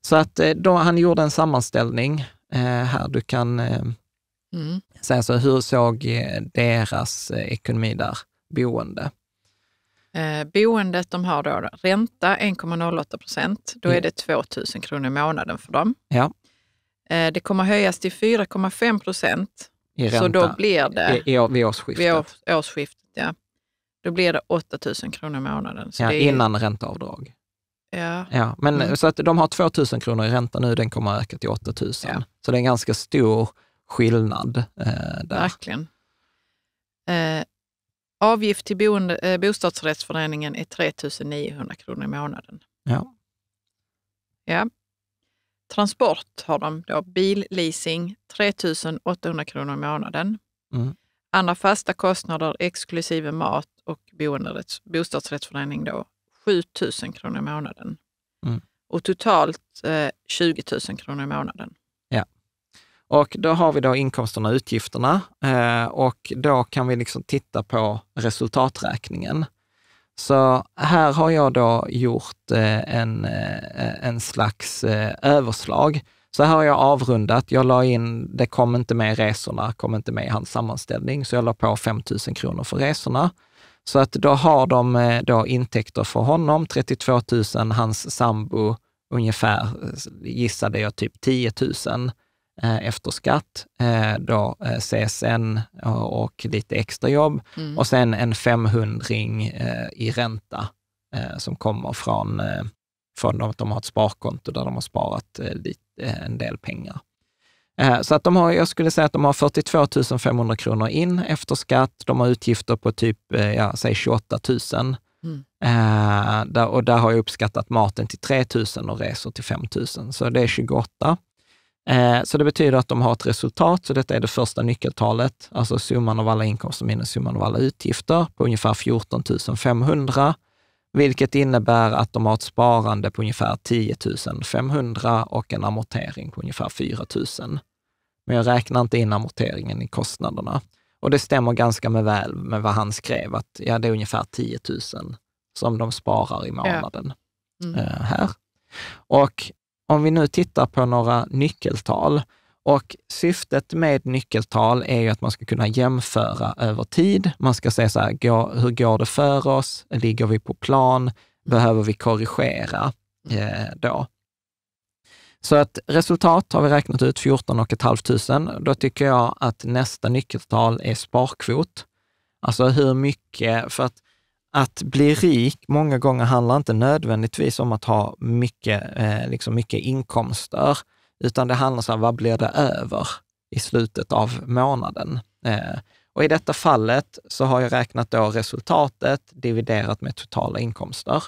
Så att eh, då, han gjorde en sammanställning eh, här, du kan mm. säga så, hur såg deras ekonomi där, boende? Eh, boendet, de har då ränta 1,08 procent. Då är mm. det 2 000 kronor i månaden för dem. Ja. Eh, det kommer höjas till 4,5 procent. Så då blir det... I, i, vid årsskiftet. Vid års, årsskiftet ja. Då blir det 8 000 kronor i månaden. Så ja, är, innan ränteavdrag. Ja. ja men, mm. Så att de har 2 000 kronor i ränta nu, den kommer att öka till 8 000. Ja. Så det är en ganska stor skillnad eh, där. Verkligen. Eh, Avgift till boende, eh, bostadsrättsföreningen är 3 900 kronor i månaden. Ja. ja. Transport har de då, billeasing 3 800 kronor i månaden. Mm. Andra fasta kostnader exklusive mat och bostadsrättsförening då 7 000 kronor i månaden. Mm. Och totalt eh, 20 000 kronor i månaden. Och då har vi då inkomsterna och utgifterna eh, och då kan vi liksom titta på resultaträkningen. Så här har jag då gjort eh, en, eh, en slags överslag. Så här har jag avrundat. Jag la in, det kom inte med resorna, kom inte med i hans sammanställning, så jag la på 5 000 kronor för resorna. Så att då har de då intäkter för honom, 32 000, hans sambo ungefär, gissade jag, typ 10 000. Eh, efter skatt, eh, då eh, CSN och lite extrajobb mm. och sen en 500 i ränta som kommer från, från att de har ett sparkonto där de har sparat en del pengar. Så att de har, jag skulle säga att de har 42 500 kronor in efter skatt. De har utgifter på typ, ja, säg 28 000. Mm. och där har jag uppskattat maten till 3 000 och resor till 5 000, så det är 28. Eh, så det betyder att de har ett resultat, så detta är det första nyckeltalet, alltså summan av alla inkomster minus summan av alla utgifter, på ungefär 14 500, vilket innebär att de har ett sparande på ungefär 10 500 och en amortering på ungefär 4 000. Men jag räknar inte in amorteringen i kostnaderna. Och det stämmer ganska med väl med vad han skrev, att ja, det är ungefär 10 000 som de sparar i månaden ja. mm. Eh, här. Och om vi nu tittar på några nyckeltal, och syftet med nyckeltal är ju att man ska kunna jämföra över tid. Man ska se så här, går, hur går det för oss? Ligger vi på plan? Behöver vi korrigera eh, då? Så att resultat har vi räknat ut 14 500. Då tycker jag att nästa nyckeltal är sparkvot. Alltså hur mycket, för att att bli rik många gånger handlar inte nödvändigtvis om att ha mycket, eh, liksom mycket inkomster, utan det handlar om vad blir det över i slutet av månaden? Eh, och i detta fallet så har jag räknat då resultatet dividerat med totala inkomster.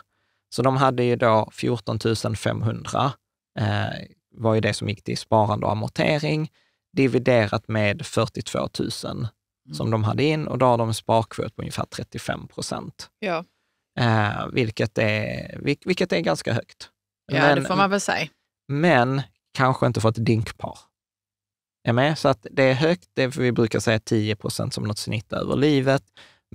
Så de hade ju då 14 500, eh, var ju det som gick till sparande och amortering, dividerat med 42 000 Mm. som de hade in och då har de en sparkvot på ungefär 35 procent. Ja. Eh, vilket, är, vilket är ganska högt. Ja, men, det får man väl säga. Men kanske inte för ett par Är med? Så att det är högt, det är, vi brukar säga 10 procent som något snitt över livet.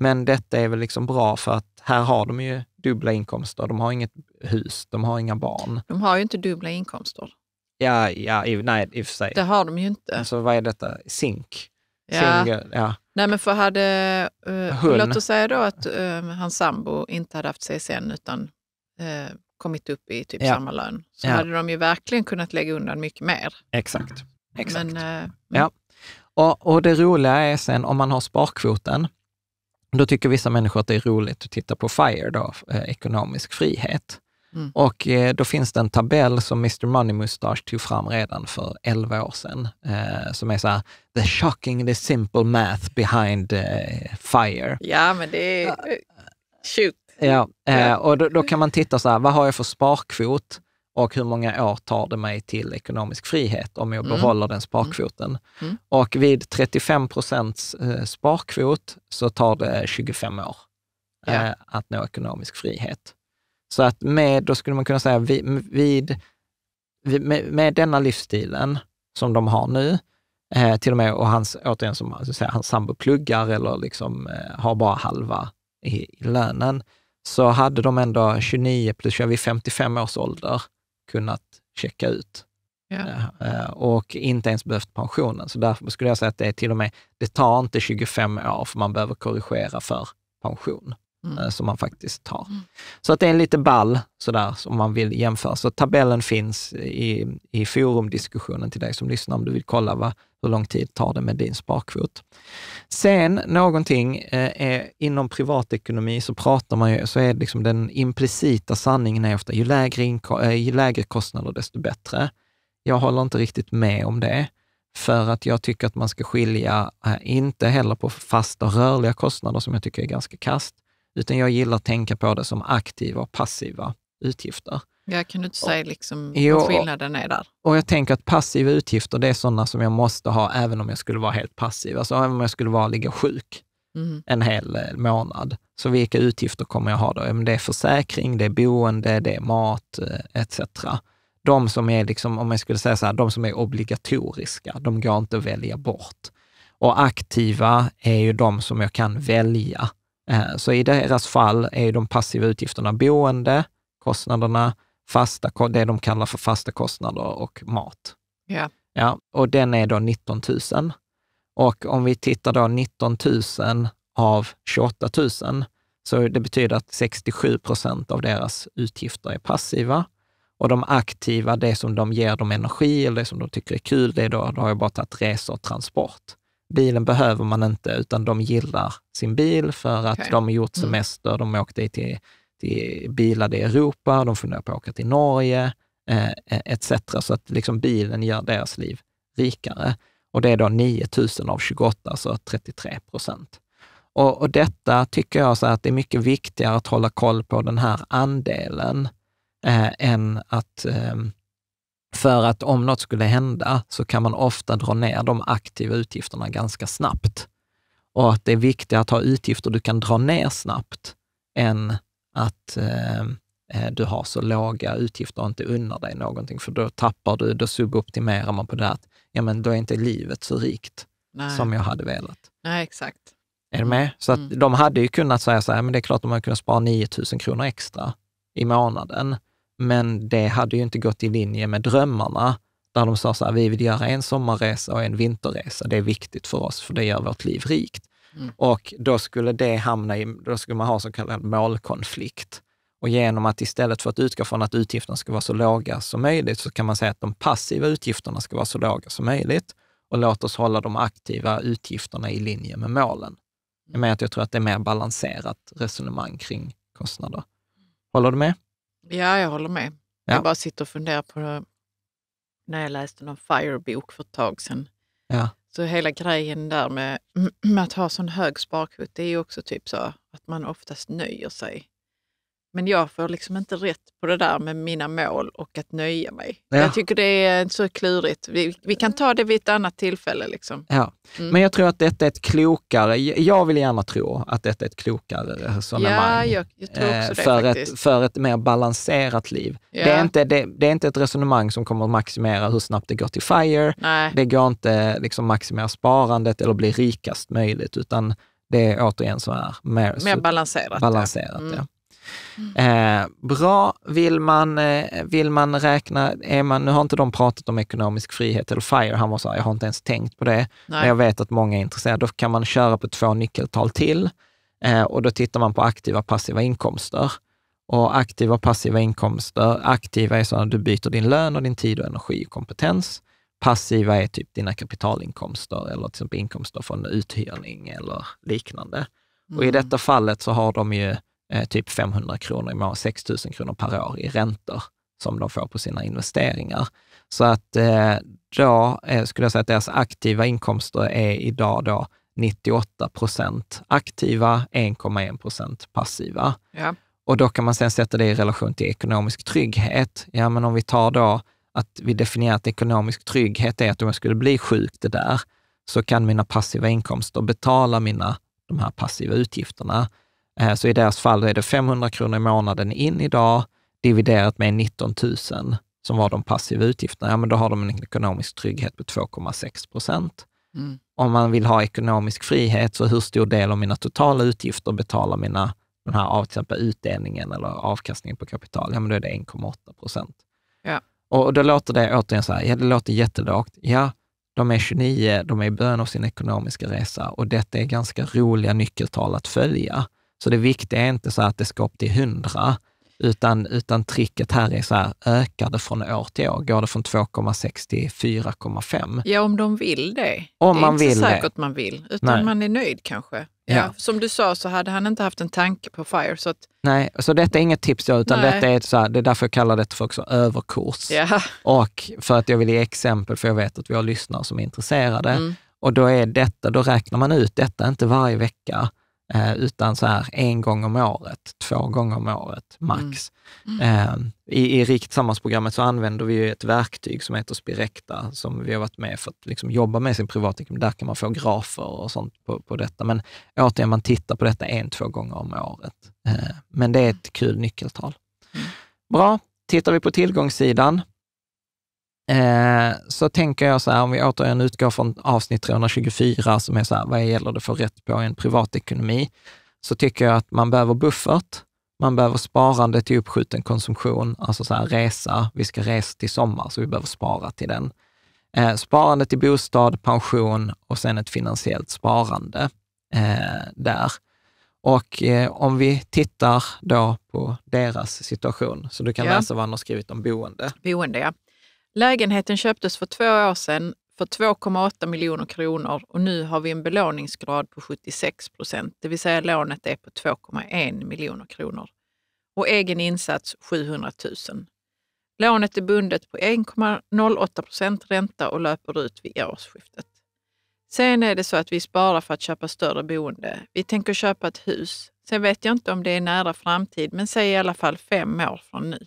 Men detta är väl liksom bra för att här har de ju dubbla inkomster. De har inget hus, de har inga barn. De har ju inte dubbla inkomster. Ja, ja i, nej, i och för sig. Det har de ju inte. Så alltså, vad är detta? SINK? Ja. Singer, ja. Nej, men för hade, uh, låt oss säga då att uh, hans sambo inte hade haft CSN utan uh, kommit upp i typ ja. samma lön, så ja. hade de ju verkligen kunnat lägga undan mycket mer. Exakt. Exakt. Men, uh, ja. Och, och, det roliga är sen om man har sparkvoten, då tycker vissa människor att det är roligt att titta på FIRE, då, ekonomisk frihet. Mm. Och eh, då finns det en tabell som Mr Money Mustache tog fram redan för 11 år sedan, eh, som är så här, the shocking the simple math behind eh, fire. Ja, men det är... Eh, shoot. Eh, ja, och då, då, kan man titta så här, vad har jag för sparkvot? och hur många år tar det mig till ekonomisk frihet om jag mm. behåller den mm. sparkvoten? Mm. Mm. Och vid 35 procents sparkvot så tar det 25 år ja. att nå ekonomisk frihet. Så att med, då skulle man kunna säga vid, vid med, med denna livsstilen som de har nu, eh, till och med, och hans, återigen, som alltså, säga, hans sambo pluggar eller liksom, eh, har bara halva i, i lönen, så hade de ändå 29 plus vid 55 års ålder kunnat checka ut. Yeah. Eh, och inte ens behövt pensionen. Så därför skulle jag säga att det är till och med, det tar inte 25 år för man behöver korrigera för pension. Mm. Eh, som man faktiskt tar. Mm. Så att det är en lite ball sådär som man vill jämföra. Så tabellen finns i, i forumdiskussionen till dig som lyssnar om du vill kolla vad, hur lång tid tar det med din sparkvot. Sen någonting eh, är, inom privatekonomi så pratar man ju, så är liksom den implicita sanningen är ofta ju lägre, inko, eh, ju lägre kostnader desto bättre. Jag håller inte riktigt med om det för att jag tycker att man ska skilja, eh, inte heller på fasta och rörliga kostnader, som jag tycker är ganska kast, utan jag gillar att tänka på det som aktiva och passiva utgifter. Ja, kan du inte säga liksom jo, vad skillnaden är där? Och jag tänker att passiva utgifter, det är sådana som jag måste ha även om jag skulle vara helt passiv. Alltså även om jag skulle vara, ligga sjuk mm. en hel eh, månad, så vilka utgifter kommer jag ha då? det är försäkring, det är boende, det är mat eh, etc. De som är, liksom, om jag skulle säga så här, de som är obligatoriska, de går inte att välja bort. Och aktiva är ju de som jag kan välja Eh, så i deras fall är de passiva utgifterna boende, kostnaderna, fasta, det de kallar för fasta kostnader och mat. Ja. Ja, och den är då 19 000. Och om vi tittar då 19 000 av 28 000, så det betyder att 67 procent av deras utgifter är passiva. Och de aktiva, det som de ger dem energi eller det som de tycker är kul, det är då, då har jag bara tagit resor och transport bilen behöver man inte, utan de gillar sin bil för att okay. de har gjort mm. semester, de åkte till, till bilade i Europa, de funderar på att åka till Norge, eh, eh etc. Så att liksom bilen gör deras liv rikare. Och det är då 9 000 av 28, alltså 33 procent. Och, och, detta tycker jag så att det är mycket viktigare att hålla koll på den här andelen eh, än att eh, för att om något skulle hända så kan man ofta dra ner de aktiva utgifterna ganska snabbt. Och att det är viktigare att ha utgifter du kan dra ner snabbt än att eh, eh, du har så låga utgifter och inte unnar dig någonting, för då tappar du, då suboptimerar man på det att ja, men då är inte livet så rikt Nej. som jag hade velat. Nej, exakt. Är du med? Så att mm. de hade ju kunnat säga så här, men det är klart de hade kunnat spara 9 000 kronor extra i månaden men det hade ju inte gått i linje med drömmarna, där de sa så här, vi vill göra en sommarresa och en vinterresa. Det är viktigt för oss, för det gör vårt liv rikt. Mm. Och då skulle det hamna i, då skulle man ha så kallad målkonflikt. Och genom att istället för att utgå från att utgifterna ska vara så låga som möjligt, så kan man säga att de passiva utgifterna ska vara så låga som möjligt. Och låt oss hålla de aktiva utgifterna i linje med målen. Jag mm. menar att jag tror att det är mer balanserat resonemang kring kostnader. Håller du med? Ja, jag håller med. Ja. Jag bara sitter och funderar på det. när jag läste någon Fire-bok för ett tag sedan. Ja. Så hela grejen där med, med att ha sån hög sparkvot, det är ju också typ så att man oftast nöjer sig men jag får liksom inte rätt på det där med mina mål och att nöja mig. Ja. Jag tycker det är så klurigt. Vi, vi, kan ta det vid ett annat tillfälle. Liksom. Ja. Mm. Men jag tror att detta är ett klokare, jag vill gärna tro att detta är ett klokare resonemang. Ja, jag, jag tror också eh, det, för, ett, för ett mer balanserat liv. Ja. Det, är inte, det, det, är inte ett resonemang som kommer att maximera hur snabbt det går till FIRE. Nej. Det går inte liksom maximera sparandet eller bli rikast möjligt, utan det är återigen så här mer, mer balanserat. balanserat mm. ja. Mm. Eh, bra, vill man, eh, vill man räkna, är man, nu har inte de pratat om ekonomisk frihet eller FIRE, han var så här, jag har inte ens tänkt på det, Nej. men jag vet att många är intresserade, då kan man köra på två nyckeltal till eh, och då tittar man på aktiva och passiva inkomster. Och aktiva och passiva inkomster, aktiva är sådana du byter din lön och din tid och energi och kompetens. Passiva är typ dina kapitalinkomster eller till exempel inkomster från uthyrning eller liknande. Mm. Och i mm. detta fallet så har de ju eh, typ 500 kronor i månaden, 6 000 kronor per år i räntor som de får på sina investeringar. Så att eh, då eh, skulle jag säga att deras aktiva inkomster är idag då 98 procent aktiva, 1,1 procent passiva. Ja. Och då kan man sen sätta det i relation till ekonomisk trygghet. Ja, men om vi tar då att vi definierar att ekonomisk trygghet är att om jag skulle bli sjuk det där, så kan mina passiva inkomster betala mina, de här passiva utgifterna. Eh, så i deras fall är det 500 kronor i månaden in idag, dividerat med 19 000 som var de passiva utgifterna, ja men då har de en ekonomisk trygghet på 2,6 procent. Mm. Om man vill ha ekonomisk frihet, så hur stor del av mina totala utgifter betalar mina, den här av till exempel utdelningen eller avkastningen på kapital? Ja, men då är det 1,8 procent. Ja. Och då låter det återigen så här, ja det låter jättelågt. Ja, de är 29, de är i början av sin ekonomiska resa och detta är ganska roliga nyckeltal att följa. Så det viktiga är inte så att det ska upp till 100, utan, utan tricket här är så här, ökar det från år till år? Går det från 2,6 till 4,5? Ja, om de vill det. Om det är man inte säkert det. man vill, utan Nej. man är nöjd kanske. Ja. ja. som du sa så hade han inte haft en tanke på FIRE. Så att... Nej, så detta är inget tips då, utan detta är, så här, det är därför jag kallar det för också överkurs. Ja. Och för att jag vill ge exempel, för jag vet att vi har lyssnare som är intresserade. Mm. Och då är detta, då räknar man ut detta, inte varje vecka, Eh, utan så här en gång om året, två gånger om året max. Mm. Mm. Ehm, I, i rikt sammansprogrammet så använder vi ett verktyg som heter Spirecta, som vi har varit med för att liksom jobba med sin privatekonomi. Där kan man få grafer och sånt på, på detta. Men återigen, man tittar på detta en, två gånger om året. Eh, men det är ett kul nyckeltal. Mm. Bra, tittar vi på tillgångssidan eh, så tänker jag så här, om vi återigen utgår från avsnitt 324, som är så här, vad gäller det för rätt på en privatekonomi? Så tycker jag att man behöver buffert, man behöver sparande till uppskjuten konsumtion, alltså så här, resa, vi ska resa till sommar, så vi behöver spara till den. Eh, sparande till bostad, pension och sen ett finansiellt sparande eh, där. Och eh, om vi tittar då på deras situation, så du kan ja. läsa vad han har skrivit om boende. Boende, ja. Lägenheten köptes för två år sedan för 2,8 miljoner kronor och nu har vi en belåningsgrad på 76 procent, det vill säga lånet är på 2,1 miljoner kronor och egen insats 700 000. Lånet är bundet på 1,08 procent ränta och löper ut vid årsskiftet. Sen är det så att vi sparar för att köpa större boende. Vi tänker köpa ett hus. Sen vet jag inte om det är nära framtid, men säg i alla fall fem år från nu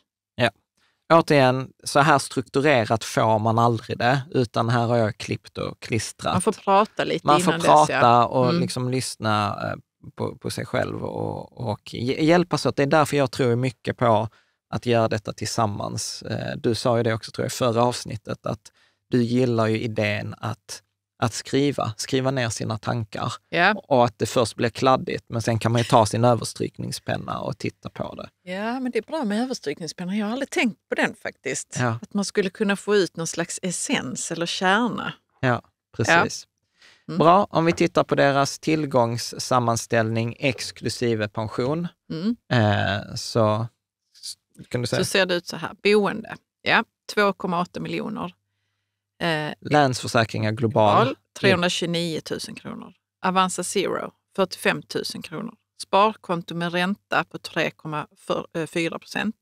återigen, så här strukturerat får man aldrig det, utan här har jag klippt och klistrat. Man får prata lite Man får prata dess, ja. och mm. liksom lyssna eh, på, på, sig själv och, och hjälpas åt. Det är därför jag tror mycket på att göra detta tillsammans. Eh, du sa ju det också tror jag, i förra avsnittet, att du gillar ju idén att att skriva, skriva ner sina tankar. Yeah. Och att det först blir kladdigt, men sen kan man ju ta sin överstrykningspenna och titta på det. Ja, men det är bra med överstrykningspenna. Jag har aldrig tänkt på den faktiskt. Ja. Att man skulle kunna få ut någon slags essens eller kärna. Ja, precis. Ja. Mm. Bra, om vi tittar på deras tillgångssammanställning exklusive pension, mm. eh, så kan du säga? Så ser det ut så här, boende, ja, 2,8 miljoner Eh, Länsförsäkringar global. 329 000 kronor. Avanza Zero 45 000 kronor. Sparkonto med ränta på 3,4 procent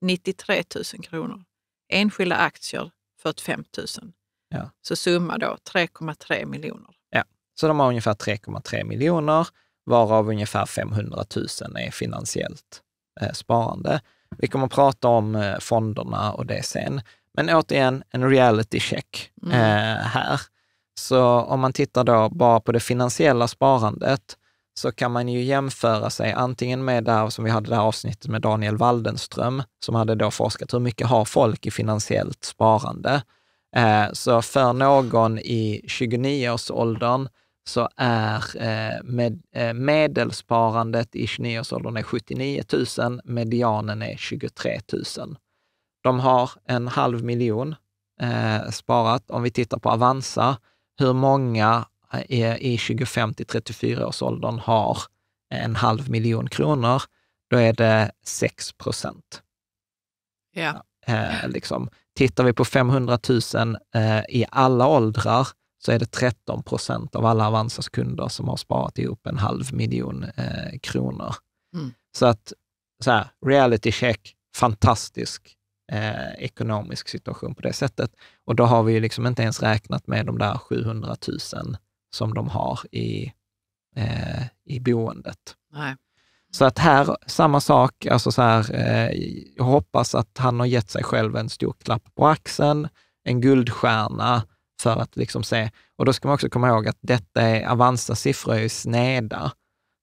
93 000 kronor. Enskilda aktier 45 000. Ja. Så summa då 3,3 miljoner. Ja, så de har ungefär 3,3 miljoner varav ungefär 500 000 är finansiellt eh, sparande. Vi kommer att prata om eh, fonderna och det sen. Men återigen, en reality check mm. eh, här. Så om man tittar då bara på det finansiella sparandet, så kan man ju jämföra sig antingen med det här som vi hade det här avsnittet med Daniel Waldenström, som hade då forskat hur mycket har folk i finansiellt sparande? Eh, så för någon i 29-årsåldern så är eh, med, eh, medelsparandet i 29-årsåldern 79 000, medianen är 23 000. De har en halv miljon eh, sparat. Om vi tittar på Avanza, hur många eh, i 25 till 34 års åldern har en halv miljon kronor, då är det 6 procent. Yeah. Eh, liksom. Tittar vi på 500 000 eh, i alla åldrar så är det 13 procent av alla Avanzas kunder som har sparat ihop en halv miljon eh, kronor. Mm. Så att så här, reality check, fantastisk eh, ekonomisk situation på det sättet. Och då har vi ju liksom inte ens räknat med de där 700 000 som de har i, eh, i boendet. Nej. Så att här, samma sak, alltså så här, eh, jag hoppas att han har gett sig själv en stor klapp på axeln, en guldstjärna för att liksom se. Och då ska man också komma ihåg att detta är, Avanzas siffror är ju sneda,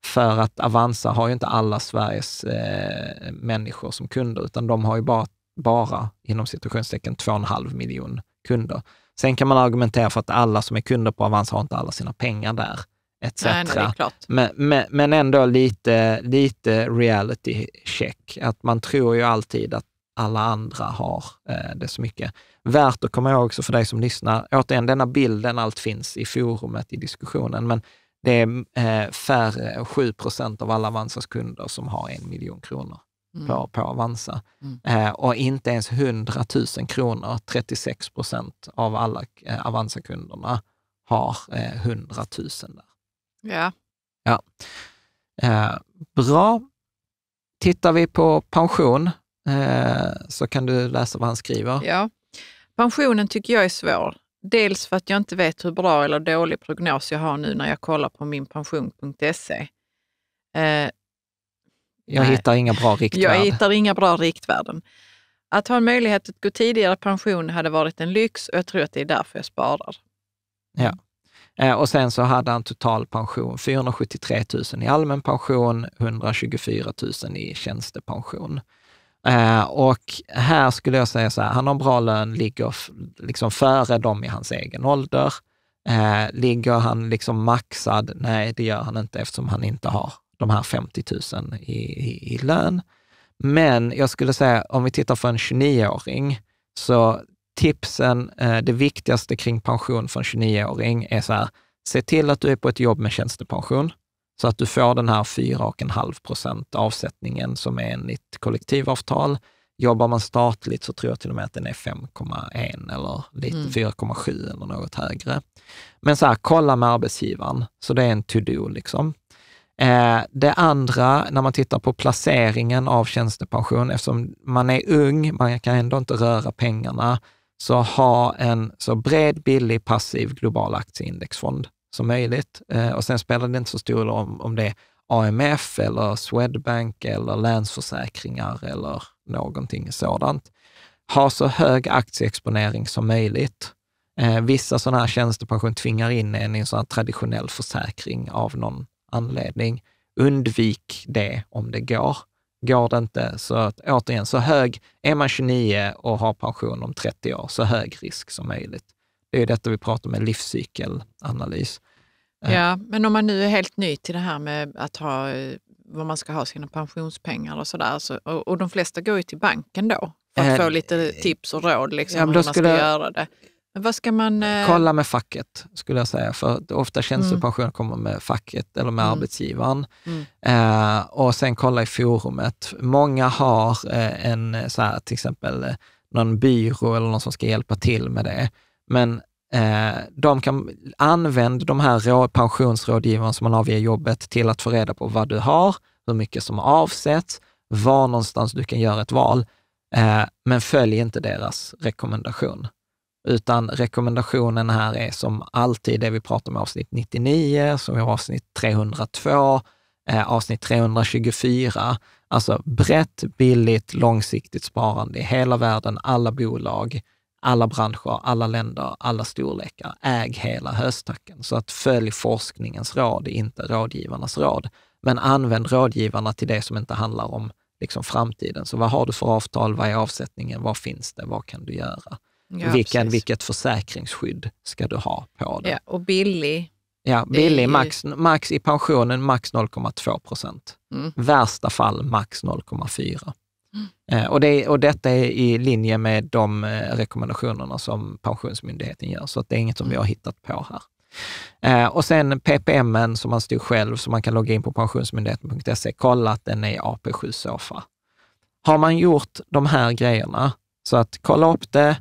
för att Avanza har ju inte alla Sveriges eh, människor som kunder, utan de har ju bara bara, inom situationstecken, 2,5 miljon kunder. Sen kan man argumentera för att alla som är kunder på Avanza har inte alla sina pengar där, etc. Nej, nej, men, men, men, ändå lite, lite reality check, att man tror ju alltid att alla andra har eh, det så mycket. Värt att komma ihåg också för dig som lyssnar, återigen denna bilden, allt finns i forumet, i diskussionen, men det är eh, färre, 7 procent av alla Avanzas kunder som har en miljon kronor mm. på, på Avanza. Mm. Eh, och inte ens 100 000 kronor, 36 procent av alla eh, Avanza-kunderna har eh, 100 000 där. Ja. ja. Eh, bra. Tittar vi på pension eh, så kan du läsa vad han skriver. Ja. Pensionen tycker jag är svår. Dels för att jag inte vet hur bra eller dålig prognos jag har nu när jag kollar på minpension.se. Jag Nej. hittar inga bra riktvärden. Jag hittar inga bra riktvärden. Att ha en möjlighet att gå tidigare pension hade varit en lyx och jag tror att det är därför jag sparar. Ja. Eh, och sen så hade han total pension, 473 000 i allmän pension, 124 000 i tjänstepension. Eh, och här skulle jag säga så här, han har bra lön, ligger liksom före dem i hans egen ålder. Eh, ligger han liksom maxad? Nej, det gör han inte eftersom han inte har de här 50 000 i, i, i lön. Men jag skulle säga, om vi tittar för en 29-åring, så tipsen, eh, det viktigaste kring pension för en 29-åring är så här, se till att du är på ett jobb med tjänstepension, så att du får den här 4,5 procent avsättningen som är enligt kollektivavtal. Jobbar man statligt så tror jag till och med att den är 5,1 eller lite mm. 4,7 eller något högre. Men så här, kolla med arbetsgivaren, så det är en to-do liksom. Eh, det andra, när man tittar på placeringen av tjänstepension, eftersom man är ung, man kan ändå inte röra pengarna, så ha en så bred, billig, passiv global aktieindexfond som möjligt. Eh, och sen spelar det inte så stor roll om, det är AMF eller Swedbank eller Länsförsäkringar eller någonting sådant. Ha så hög aktieexponering som möjligt. Eh, vissa sådana här tjänstepension tvingar in en i en sån traditionell försäkring av någon anledning. Undvik det om det går. Går det inte, så att, återigen, så hög, är man 29 och har pension om 30 år, så hög risk som möjligt. Det är detta vi pratar om, en livscykelanalys. Eh. Ja, men om man nu är helt ny till det här med att ha eh, vad man ska ha sina pensionspengar och sådär. Så, och, och de flesta går ju till banken då för att äh, få lite tips och råd liksom, ja, hur man ska jag, göra det. Vad ska man... Eh... Kolla med facket, skulle jag säga, för ofta tjänstepension mm. kommer med facket eller med mm. arbetsgivaren. Mm. Eh, och sen kolla i forumet. Många har eh, en, eh, så här, till exempel eh, någon byrå eller någon som ska hjälpa till med det. Men eh, de kan använda de här pensionsrådgivarna som man har via jobbet till att få reda på vad du har, hur mycket som avsätts, var någonstans du kan göra ett val. Men följ inte deras rekommendation. Utan rekommendationen här är som alltid det vi pratar om avsnitt 99, som vi har avsnitt 302, eh, avsnitt 324. Alltså brett, billigt, långsiktigt sparande i hela världen, alla bolag, alla branscher, alla länder, alla storlekar. Äg hela höstacken. Så att följ forskningens råd, inte rådgivarnas råd. Men använd rådgivarna till det som inte handlar om liksom framtiden. Så vad har du för avtal? Vad är avsättningen? Vad finns det? Vad kan du göra? Ja, Vilken, vilket försäkringsskydd ska du ha på det? Ja, och billig. Ja, billig, max, max i pensionen max 0,2 procent. Mm. Värsta fall max 0,4. Mm. Eh, och, det, och detta är i linje med de eh, rekommendationerna som Pensionsmyndigheten gör, så att det är inget som vi mm. har hittat på här. Eh, och sen PPM som man styr själv, som man kan logga in på pensionsmyndigheten.se, kolla att den är AP7 SOFA. Har man gjort de här grejerna, så att kolla upp det,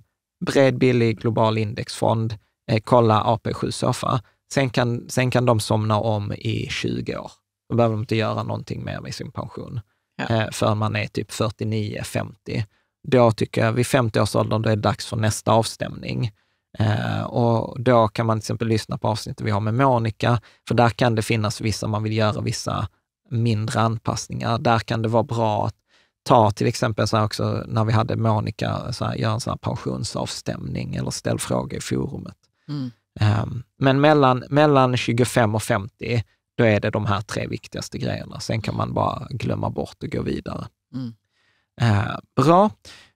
bred, billig, global indexfond, eh, kolla AP7 soffa Sen kan, sen kan de somna om i 20 år. Då behöver de inte göra någonting mer med sin pension. Ja. Eh, för man är typ 49, 50. Då tycker jag, vid 50-årsåldern, då är det dags för nästa avstämning. Eh, och då kan man till exempel lyssna på avsnittet vi har med Monica, för där kan det finnas vissa, man vill göra vissa mindre anpassningar. Där kan det vara bra att ta till exempel så också när vi hade Monica, så här, göra en sån pensionsavstämning eller ställ fråga i forumet. Mm. Ehm, men mellan, mellan 25 och 50, då är det de här tre viktigaste grejerna. Sen kan man bara glömma bort och gå vidare. Mm. Ehm, bra.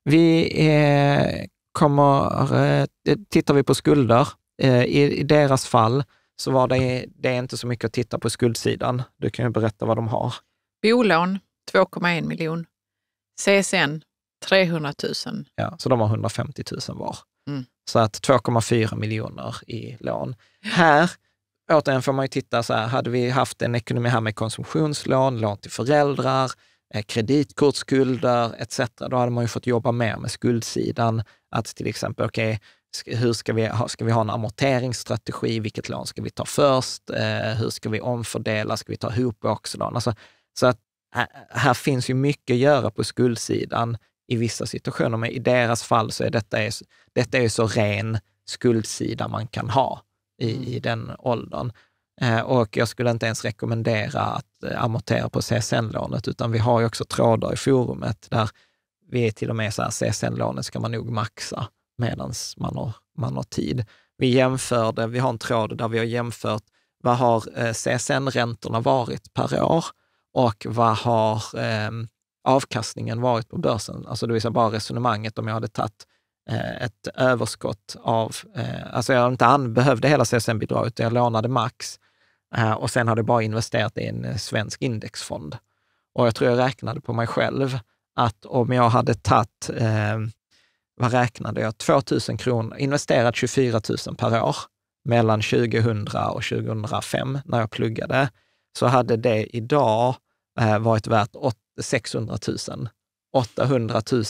Vi eh, kommer, eh, tittar vi på skulder, eh, i, deras fall så var det, det är inte så mycket att titta på skuldsidan. Du kan ju berätta vad de har. Bolån 2,1 miljon. CSN 300 000. Ja, så de har 150 000 var. Mm. Så att 2,4 miljoner i lån. Här, återigen får man ju titta så här, hade vi haft en ekonomi här med konsumtionslån, lån till föräldrar, eh, kreditkortsskulder etc. Då hade man ju fått jobba mer med skuldsidan. Att till exempel, okej, okay, hur ska vi, ha, ska vi ha en amorteringsstrategi? Vilket lån ska vi ta först? Eh, hur ska vi omfördela? Ska vi ta ihop också lån? Alltså, så att här finns ju mycket att göra på skuldsidan i vissa situationer, men i deras fall så är detta, är, detta är så ren skuldsida man kan ha i, mm. i den åldern. Eh, och jag skulle inte ens rekommendera att eh, amortera på CSN-lånet, utan vi har ju också trådar i forumet där vi är till och med så här, CSN-lånet ska man nog maxa medan man har, man har tid. Vi jämförde, vi har en tråd där vi har jämfört vad har eh, CSN-räntorna varit per år och vad har eh, avkastningen varit på börsen? Alltså det vill bara resonemanget om jag hade tagit eh, ett överskott av, eh, alltså jag inte behövde hela CSN-bidraget, utan jag lånade max eh, och sen hade jag bara investerat i en eh, svensk indexfond. Och jag tror jag räknade på mig själv att om jag hade tagit, ehm, vad räknade jag, 2 000 kronor, investerat 24 000 per år mellan 2000 och 2005 när jag pluggade, så hade det idag eh, varit värt 600 000. 800 000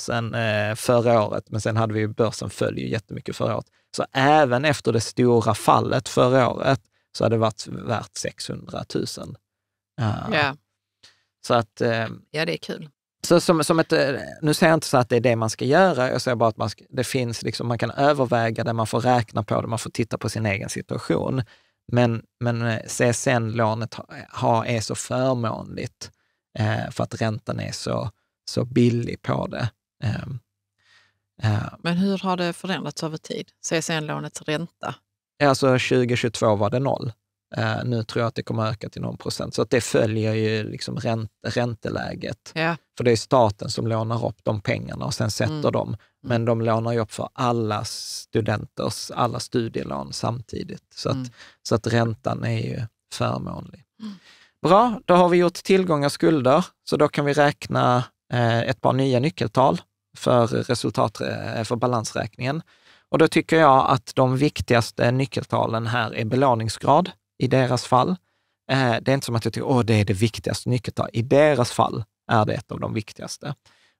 förra året, men sen hade vi börsen föll ju jättemycket förra året. Så även efter det stora fallet förra året så hade det varit värt 600 000. Ja. Så att, eh, ja, det är kul. Så som, som ett, eh, nu säger jag inte så att det är det man ska göra, jag säger bara att man, ska, det finns liksom, man kan överväga det, man får räkna på det, man får titta på sin egen situation. Men, men eh, CSN-lånet ha, är så förmånligt eh, för att räntan är så, så billig på det. Eh, eh. Men hur har det förändrats över tid? CSN-lånets ränta? Alltså 2022 var det noll. Eh, nu tror jag att det kommer öka till någon procent, så att det följer ju liksom ränt, ränteläget. Ja. För det är staten som lånar upp de pengarna och sen sätter mm. dem. Men mm. de lånar ju upp för alla studenters, alla studielån samtidigt. Så att, mm. så att räntan är ju förmånlig. Mm. Bra, då har vi gjort tillgångar och skulder, så då kan vi räkna eh, ett par nya nyckeltal för, resultat, eh, för balansräkningen. Och då tycker jag att de viktigaste nyckeltalen här är belåningsgrad i deras fall. Eh, det är inte som att jag tycker att det är det viktigaste nyckeltalet. I deras fall är det ett av de viktigaste.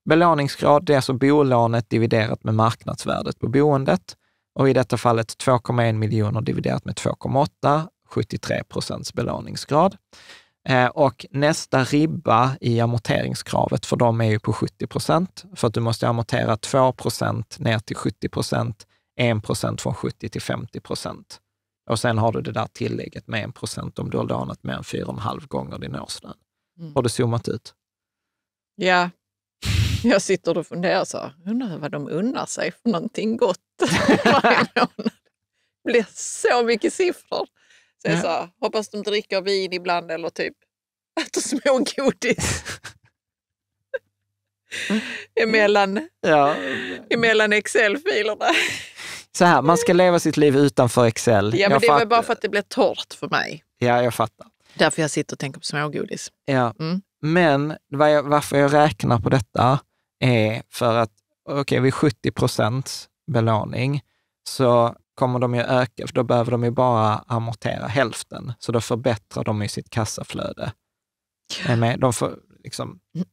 Belåningsgrad, det är alltså bolånet dividerat med marknadsvärdet på boendet. Och i detta fallet 2,1 miljoner dividerat med 2,8, 73 procents belåningsgrad. Eh, och nästa ribba i amorteringskravet för de är ju på 70 procent, för att du måste amortera 2 procent ner till 70 procent, 1 procent från 70 till 50 procent. Och sen har du det där tillägget med en procent om du har lånat mer än fyra och en halv gånger din årslön. Mm. Har du zoomat ut? Ja, jag sitter och funderar så undrar vad de unnar sig för någonting gott Det blir så mycket siffror. Så jag sa, hoppas de dricker vin ibland eller typ äter smågodis. emellan, ja. emellan Excel-filerna så här, man ska mm. leva sitt liv utanför Excel. Ja, men jag det fatt... var bara för att det blev torrt för mig. Ja, jag fattar. Därför jag sitter och tänker på smågodis. Ja. Mm. Men jag, varför jag räknar på detta är för att, okej, okay, vid 70 procents belåning så kommer de ju öka, för då behöver de ju bara amortera hälften. Så då förbättrar de ju sitt kassaflöde. De får, liksom. Mm.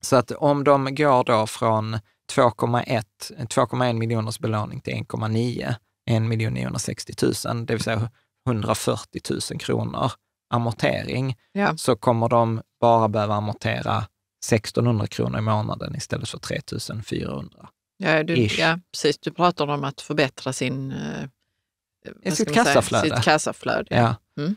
Så att om de går då från 2,1 miljoners belåning till 1,9, 1 miljon 960 000, det vill säga 140 000 kronor amortering, ja. så kommer de bara behöva amortera 1600 kronor i månaden istället för 3400. Ja, du, ja precis. Du pratar om att förbättra sin, eh, sitt, kassaflöde. sitt kassaflöde. Ja. Mm.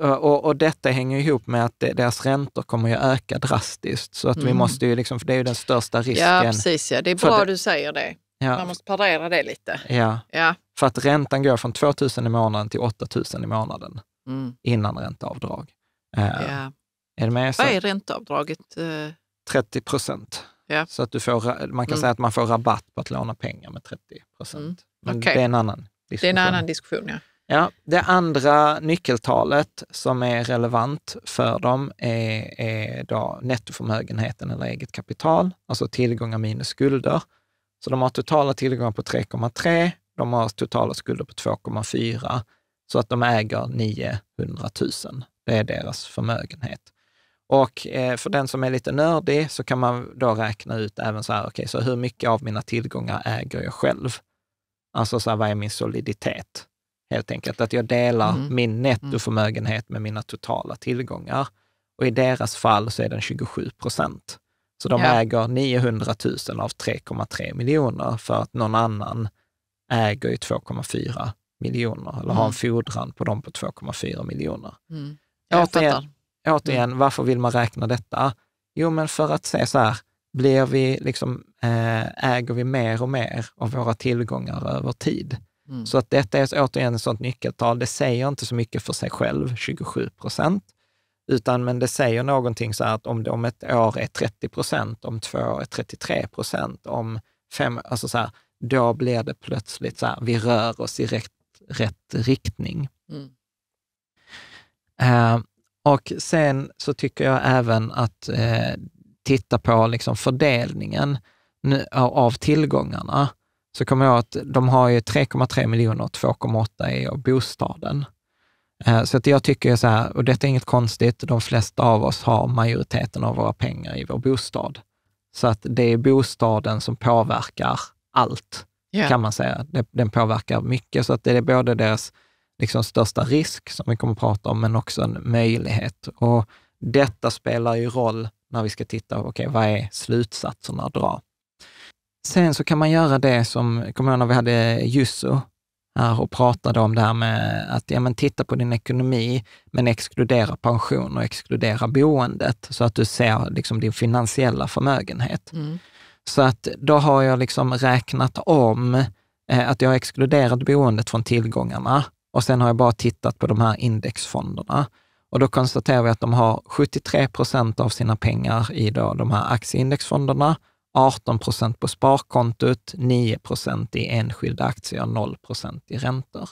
Eh, och, och, detta hänger ihop med att deras räntor kommer att öka drastiskt. Så att mm. vi måste ju liksom, för det är ju den största risken. Ja, precis. Ja. Det är bra det, du säger det. Ja. Man måste parera det lite. Ja. ja. För att räntan går från 2 000 i månaden till 8 000 i månaden mm. innan ränteavdrag. Eh, ja. Är det med? Så, Vad är ränteavdraget? 30 eh? procent. Ja. Så att du får, man kan mm. säga att man får rabatt på att låna pengar med 30 procent. Mm. Men okay. det är en annan diskussion. Det är en annan diskussion, ja. Ja, det andra nyckeltalet som är relevant för dem är, är då nettoförmögenheten eller eget kapital, alltså tillgångar minus skulder. Så de har totala tillgångar på 3,3, de har totala skulder på 2,4, så att de äger 900 000. Det är deras förmögenhet. Och eh, för den som är lite nördig så kan man då räkna ut även så här, okej, okay, så hur mycket av mina tillgångar äger jag själv? Alltså så här, vad är min soliditet? helt enkelt. Att jag delar mm. min nettoförmögenhet mm. med mina totala tillgångar. Och i deras fall så är den 27 procent. Så de ja. äger 900 000 av 3,3 miljoner för att någon annan äger ju 2,4 miljoner eller mm. har en mm. fordran på dem på 2,4 miljoner. Mm. återigen, återigen mm. varför vill man räkna detta? Jo, men för att se så här, blir vi liksom, eh, äger vi mer och mer av våra tillgångar över tid? Mm. Så att detta är återigen ett sånt nyckeltal. Det säger inte så mycket för sig själv, 27 procent, utan men det säger någonting så här att om, om ett år är 30 procent, om två år är 33 procent, om fem, alltså så här, då blir det plötsligt så här, vi rör oss i rätt, rätt riktning. Mm. Uh, och sen så tycker jag även att eh, titta på liksom fördelningen nu, av, av tillgångarna så kommer jag att de har ju 3,3 miljoner, och 2,8 är av bostaden. Eh, så att jag tycker så här, och detta är inget konstigt, de flesta av oss har majoriteten av våra pengar i vår bostad. Så att det är bostaden som påverkar allt, yeah. kan man säga. Den påverkar mycket, så att det är både deras liksom största risk, som vi kommer att prata om, men också en möjlighet. Och detta spelar ju roll när vi ska titta på, okay, vad är slutsatserna att dra? Sen så kan man göra det som, kommer jag när vi hade Jusso här och pratade om det här med att ja, men titta på din ekonomi, men exkludera pension och exkludera boendet, så att du ser liksom, din finansiella förmögenhet. Mm. Så att då har jag liksom räknat om eh, att jag har exkluderat boendet från tillgångarna och sen har jag bara tittat på de här indexfonderna. Och då konstaterar vi att de har 73 procent av sina pengar i då de här aktieindexfonderna 18 procent på sparkontot, 9 procent i enskilda aktier, 0 procent i räntor.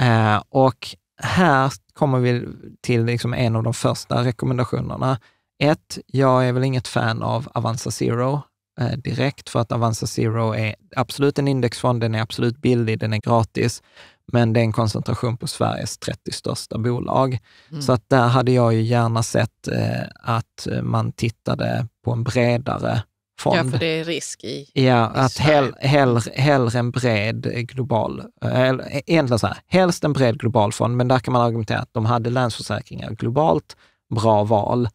Eh, och här kommer vi till liksom en av de första rekommendationerna. Ett, jag är väl inget fan av Avanza Zero eh, direkt, för att Avanza Zero är absolut en indexfond, den är absolut billig, den är gratis, men det är en koncentration på Sveriges 30 största bolag. Mm. Så att där hade jag ju gärna sett eh, att man tittade på en bredare fond. Ja, för det är risk i Ja, att hell, hell, hellre en bred global, äh, egentligen så här, helst en bred global fond, men där kan man argumentera att de hade länsförsäkringar globalt, bra val.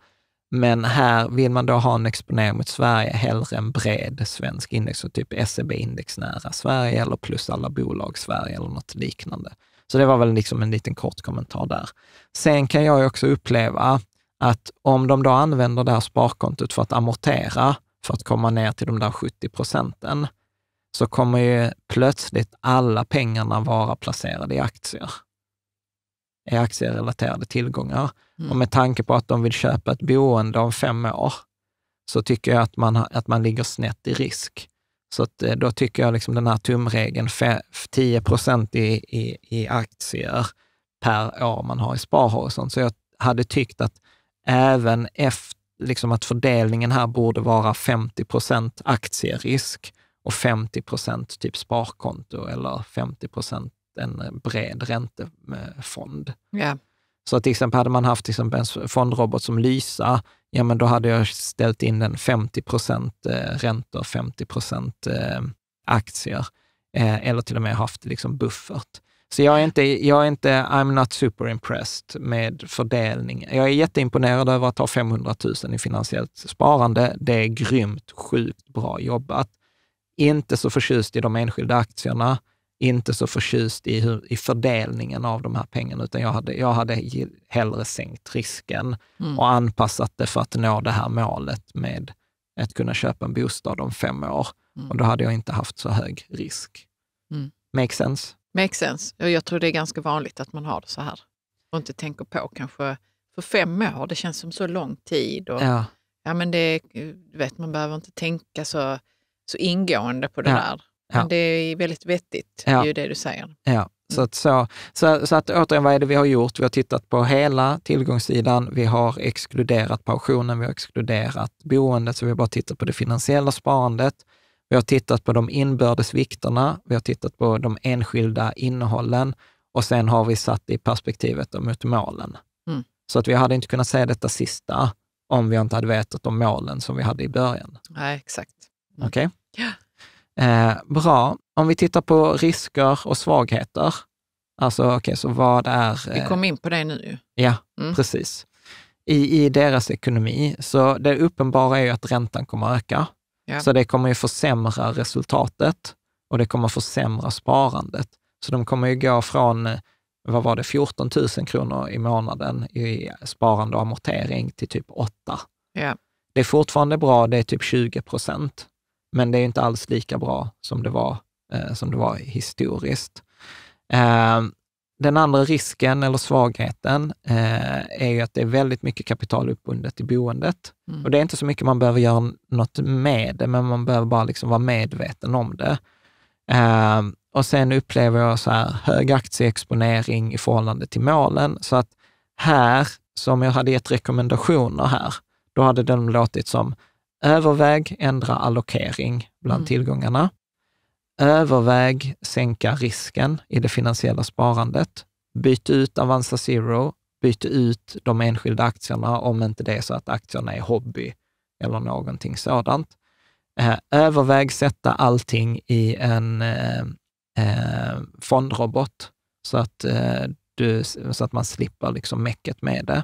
Men här vill man då ha en exponering mot Sverige, hellre en bred svensk index, så typ SEB-index nära Sverige eller plus alla bolag Sverige eller något liknande. Så det var väl liksom en liten kort kommentar där. Sen kan jag också uppleva att om de då använder det här sparkontot för att amortera, för att komma ner till de där 70 procenten, så kommer ju plötsligt alla pengarna vara placerade i aktier i aktierelaterade tillgångar. Mm. Och med tanke på att de vill köpa ett boende om fem år, så tycker jag att man, att man ligger snett i risk. Så att, eh, då tycker jag liksom den här tumregeln, 10 procent i, i, i aktier per år man har i sparhorisont. Så jag hade tyckt att även efter liksom att fördelningen här borde vara 50 procent aktierisk och 50 procent typ sparkonto eller 50 procent en bred räntefond. Yeah. Så till exempel hade man haft liksom en fondrobot som Lysa, ja men då hade jag ställt in den 50 procent eh, räntor, 50 procent eh, aktier eh, eller till och med haft liksom buffert. Så jag är inte, jag är inte I'm not super impressed med fördelningen. Jag är jätteimponerad över att ha 500 000 i finansiellt sparande. Det är grymt, sjukt bra jobbat. Inte så förtjust i de enskilda aktierna, inte så förtjust i, hur, i fördelningen av de här pengarna, utan jag hade, jag hade hellre sänkt risken mm. och anpassat det för att nå det här målet med att kunna köpa en bostad om fem år. Mm. Och då hade jag inte haft så hög risk. Mm. Make sense? Makes sense. Och jag tror det är ganska vanligt att man har det så här och inte tänker på kanske för fem år, det känns som så lång tid. Och, ja. ja men det, vet, man behöver inte tänka så, så ingående på det ja. där. Men det är väldigt vettigt, ja. det är ju det du säger. Ja. Så att, så, så, så, att återigen, vad är det vi har gjort? Vi har tittat på hela tillgångssidan, vi har exkluderat pensionen, vi har exkluderat boendet, så vi har bara tittat på det finansiella sparandet. Vi har tittat på de inbördes vikterna, vi har tittat på de enskilda innehållen och sen har vi satt i perspektivet mot målen. Mm. Så att vi hade inte kunnat säga detta sista om vi inte hade vetat om målen som vi hade i början. Nej, exakt. Mm. Okej? Okay? Yeah. Eh, bra. Om vi tittar på risker och svagheter. Alltså, okej, okay, så vad är... Eh... Vi kom in på det nu ju. Ja, mm. precis. I, I deras ekonomi, så det uppenbara är ju att räntan kommer att öka. Ja. Så det kommer ju försämra resultatet och det kommer försämra sparandet. Så de kommer ju gå från, vad var det, 14 000 kronor i månaden i sparande och amortering till typ 8. Ja. Det är fortfarande bra, det är typ 20 procent, men det är inte alls lika bra som det var, eh, som det var historiskt. Eh, den andra risken eller svagheten eh, är ju att det är väldigt mycket kapital uppbundet i boendet. Mm. Och det är inte så mycket man behöver göra något med det, men man behöver bara liksom vara medveten om det. Eh, och sen upplever jag så här hög aktieexponering i förhållande till målen. Så att här, som jag hade gett rekommendationer här, då hade de låtit som överväg ändra allokering bland mm. tillgångarna. Överväg sänka risken i det finansiella sparandet. Byt ut Avanza Zero, byt ut de enskilda aktierna om inte det är så att aktierna är hobby eller någonting sådant. Eh, överväg sätta allting i en eh, eh, fondrobot så att, du, så att man slipper liksom mäcket med det.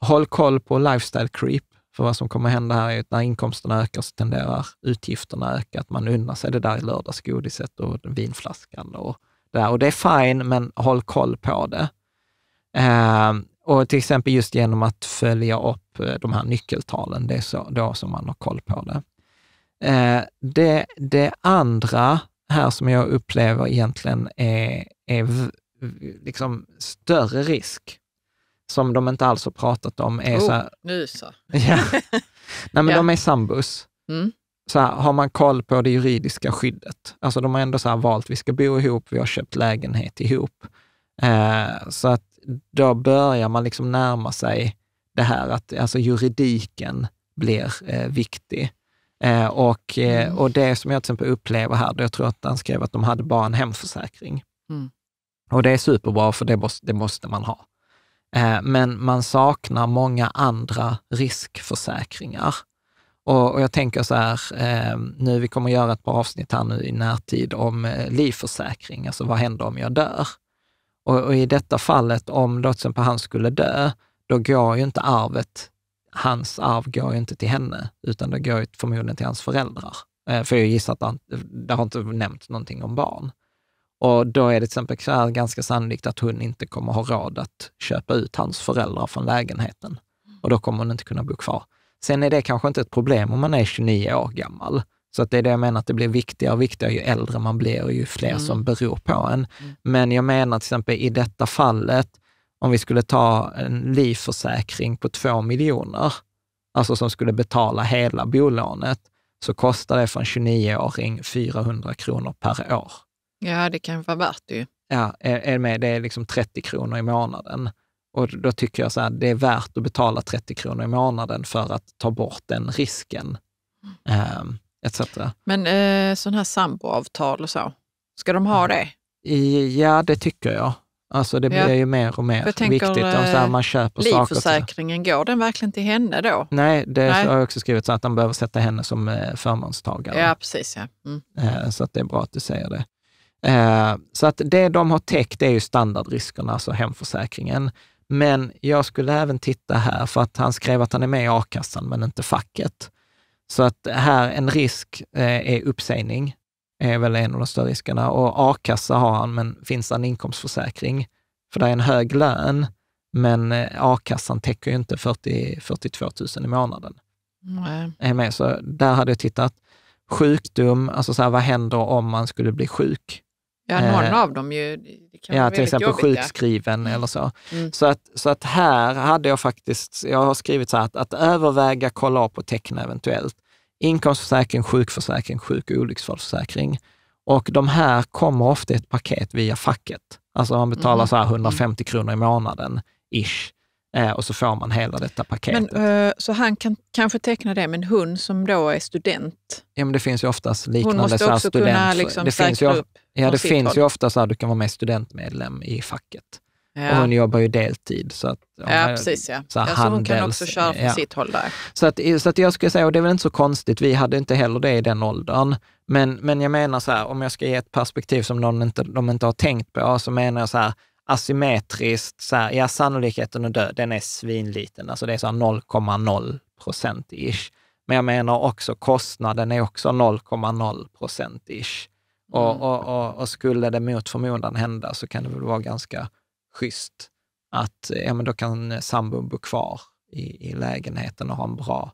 håll koll på lifestyle creep, för vad som kommer hända här är att när inkomsterna ökar så tenderar utgifterna öka, att man unnar sig det där lördagsgodiset och vinflaskan och det där. Och det är fine, men håll koll på det. Eh, och till exempel just genom att följa upp eh, de här nyckeltalen, det är så, då som man har koll på det. Eh, det, det andra här som jag upplever egentligen är, är liksom större risk som de inte alls har pratat om är oh, så här... Nu så. ja. Nej, men ja. de är sambus. Mm. Så här, har man koll på det juridiska skyddet? Alltså de har ändå så valt, vi ska bo ihop, vi har köpt lägenhet ihop. Eh, så att då börjar man liksom närma sig det här att alltså juridiken blir eh, viktig. Eh, och, eh, mm. och det som jag till exempel upplever här, då jag tror att han skrev att de hade bara en hemförsäkring. Mm. Och det är superbra, för det måste, det måste man ha. Eh, men man saknar många andra riskförsäkringar. Och, jag tänker så här, eh, nu vi kommer göra ett par avsnitt här nu i närtid om eh, livförsäkring, alltså vad händer om jag dör? Och, och i detta fallet, om då till exempel han skulle dö, då går ju inte arvet, hans arv går ju inte till henne, utan det går ju förmodligen till hans föräldrar. För jag gissar att han, det har inte nämnt någonting om barn. Och då är det till exempel så här, ganska sannolikt att hon inte kommer ha råd att köpa ut hans föräldrar från lägenheten. Mm. Och då kommer hon inte kunna bo kvar. Sen är det kanske inte ett problem om man är 29 år gammal. Så att det är det jag menar, att det blir viktigare och viktigare ju äldre man blir och ju fler mm. som beror på en. Mm. Men jag menar till exempel i detta fallet, om vi skulle ta en livförsäkring på två miljoner, alltså som skulle betala hela bolånet, så kostar det för en 29-åring 400 kronor per år. Ja, det kan vara värt det ju. Ja, är, är med, det är liksom 30 kronor i månaden. Och då tycker jag att det är värt att betala 30 kronor i månaden för att ta bort den risken. Eh, etc. Men eh, sådana här samboavtal och så, ska de ha det? Ja, det tycker jag. Alltså det blir ja. ju mer och mer tänker, viktigt. Om så här, eh, man köper livförsäkringen, saker. går den verkligen till henne då? Nej, det Nej. har jag också skrivit så att de behöver sätta henne som eh, förmånstagare. Ja, precis. Ja. Mm. Eh, så att det är bra att du säger det. Eh, så att det de har täckt är ju standardriskerna, alltså hemförsäkringen. Men jag skulle även titta här, för att han skrev att han är med i a-kassan men inte facket. Så att här, en risk eh, är uppsägning, är väl en av de större riskerna. Och a-kassa har han, men finns det en inkomstförsäkring? För det är en hög lön, men eh, a-kassan täcker ju inte 40, 42 000 i månaden. Nej. Är med, så där hade jag tittat. Sjukdom, alltså så här, vad händer om man skulle bli sjuk? Ja, någon eh, av dem ju. Det kan ja, vara till exempel jobbiga. sjukskriven mm. eller så. Mm. Så, att, så att här hade jag faktiskt, jag har skrivit så här, att, att överväga, kolla upp och teckna eventuellt inkomstförsäkring, sjukförsäkring, sjuk och olycksfallsförsäkring. Och de här kommer ofta i ett paket via facket. Alltså man betalar mhm. mm. så 150 kronor i månaden, ish. Eh, och så får man hela detta paketet. Men, eh, så han kan kanske teckna det, men hon som då är student? Ja, men det finns ju oftast liknande. Hon måste också student, kunna liksom det finns ju, upp. Ja, det finns håll. ju ofta så här, du kan vara med studentmedlem i facket. Ja. Och hon jobbar ju deltid. Så att, ja, här, precis. Ja. Så, här, ja, så hon kan också köra från ja. sitt håll där. Så att, så att jag skulle säga, och det är väl inte så konstigt, vi hade inte heller det i den åldern. Men, men jag menar så här, om jag ska ge ett perspektiv som någon inte, de inte har tänkt på, så menar jag så här, asymmetriskt, så här, ja sannolikheten att dö, den är svinliten, alltså det är så 0,0 procent ish. Men jag menar också kostnaden är också 0,0 procent ish. Och, mm. och, och, och, skulle det mot förmodan hända så kan det väl vara ganska schysst att ja, men då kan sambon bo kvar i, i lägenheten och ha en bra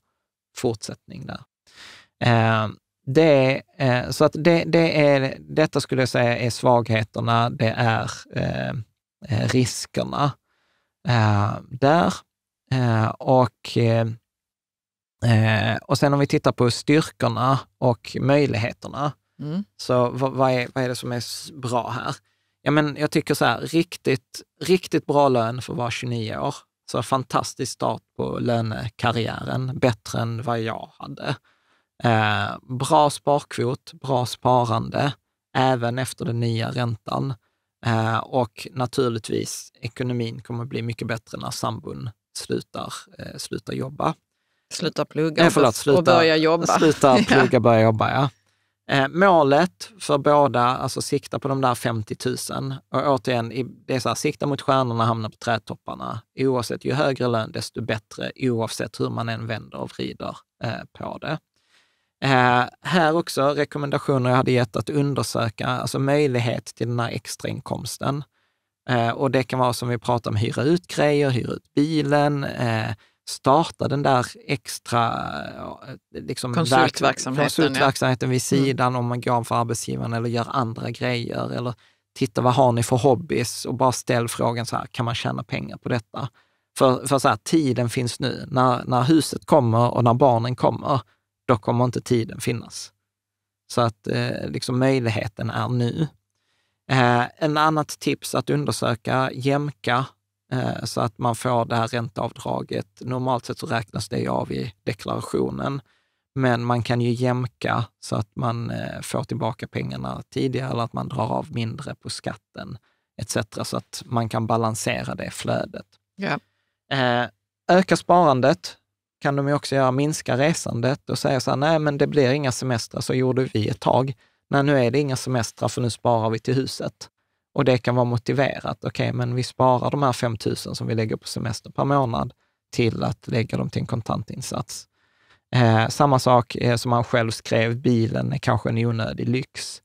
fortsättning där. Eh, det, eh, så att det, det är, detta skulle jag säga är svagheterna, det är eh, eh riskerna eh, där. Eh, och, och sen om vi tittar på styrkorna och möjligheterna, Mm. Så vad, vad, är, vad är det som är bra här? Ja, men jag tycker så här, riktigt, riktigt bra lön för att vara 29 år. Så fantastisk start på lönekarriären, bättre än vad jag hade. Eh, bra sparkvot, bra sparande, även efter den nya räntan. Eh, och naturligtvis, ekonomin kommer bli mycket bättre när sambon slutar, eh, slutar jobba. Sluta plugga Nej, eh, förlåt, sluta, och börja jobba. Sluta plugga, börja jobba, ja. Eh, målet för båda, alltså sikta på de där 50 000. Och återigen, det är så här, sikta mot stjärnorna, hamna på trädtopparna. Oavsett, ju högre lön, desto bättre, oavsett hur man än vänder och vrider eh, på det. Eh, här också rekommendationer jag hade gett att undersöka alltså möjlighet till den här extrainkomsten. och det kan vara som vi pratar om, hyra ut grejer, hyra ut bilen, starta den där extra eh, liksom, konsultverksamheten, konsultverksamheten ja. vid mm. sidan mm. om man går för arbetsgivaren eller gör andra grejer. Eller titta, vad har ni för hobbys? Och bara ställ frågan så här, kan man tjäna pengar på detta? För, för så här, tiden finns nu. När, när huset kommer och när barnen kommer, då kommer inte tiden finnas. Så att eh, liksom möjligheten är nu. Eh, en annat tips att undersöka, jämka Eh, så att man får det här ränteavdraget. Normalt sett så räknas det av i deklarationen, men man kan ju jämka så att man eh, får tillbaka pengarna tidigare eller att man drar av mindre på skatten etc. Så att man kan balansera det flödet. Ja. Eh, öka sparandet kan de ju också göra, minska resandet och säga så här, nej men det blir inga semestrar, så gjorde vi ett tag. Nej, nu är det inga semestrar för nu sparar vi till huset. Och det kan vara motiverat. Okej, okay, men vi sparar de här 5 000 som vi lägger på semester per månad till att lägga dem till en kontantinsats. Eh, samma sak eh, som han själv skrev, bilen är kanske en onödig lyx.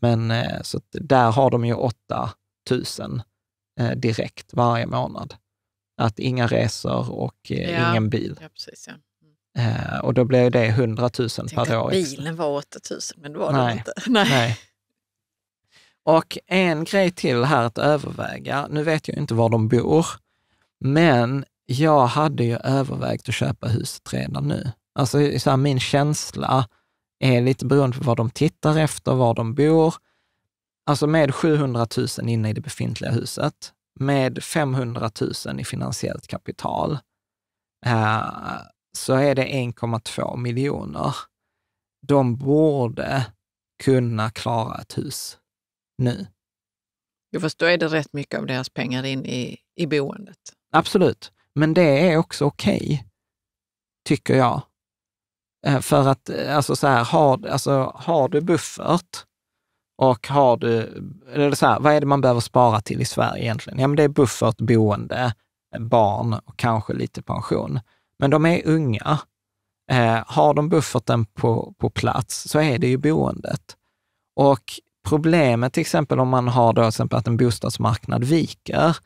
Men eh, så där har de ju 8 000 eh, direkt varje månad. Att inga resor och eh, ja, ingen bil. Ja, precis, ja. Mm. Eh, och då blir det 100 000 per år. Jag tänkte Att bilen var 8 000, men det var Nej. det inte. Nej. Nej. Och en grej till här att överväga, nu vet jag inte var de bor, men jag hade ju övervägt att köpa huset redan nu. Alltså så här, min känsla är lite beroende på vad de tittar efter, var de bor. Alltså med 700 000 inne i det befintliga huset, med 500 000 i finansiellt kapital, eh, så är det 1,2 miljoner. De borde kunna klara ett hus nu. Jo, fast då är det rätt mycket av deras pengar in i, i boendet. Absolut, men det är också okej, okay, tycker jag. Eh, för att, eh, alltså så här, har, alltså, har du buffert och har du, eller så här, vad är det man behöver spara till i Sverige egentligen? Ja, men det är buffert, boende, barn och kanske lite pension. Men de är unga. Eh, har de bufferten på, på plats så är det ju boendet. Och Problemet till exempel om man har då till exempel att en bostadsmarknad viker,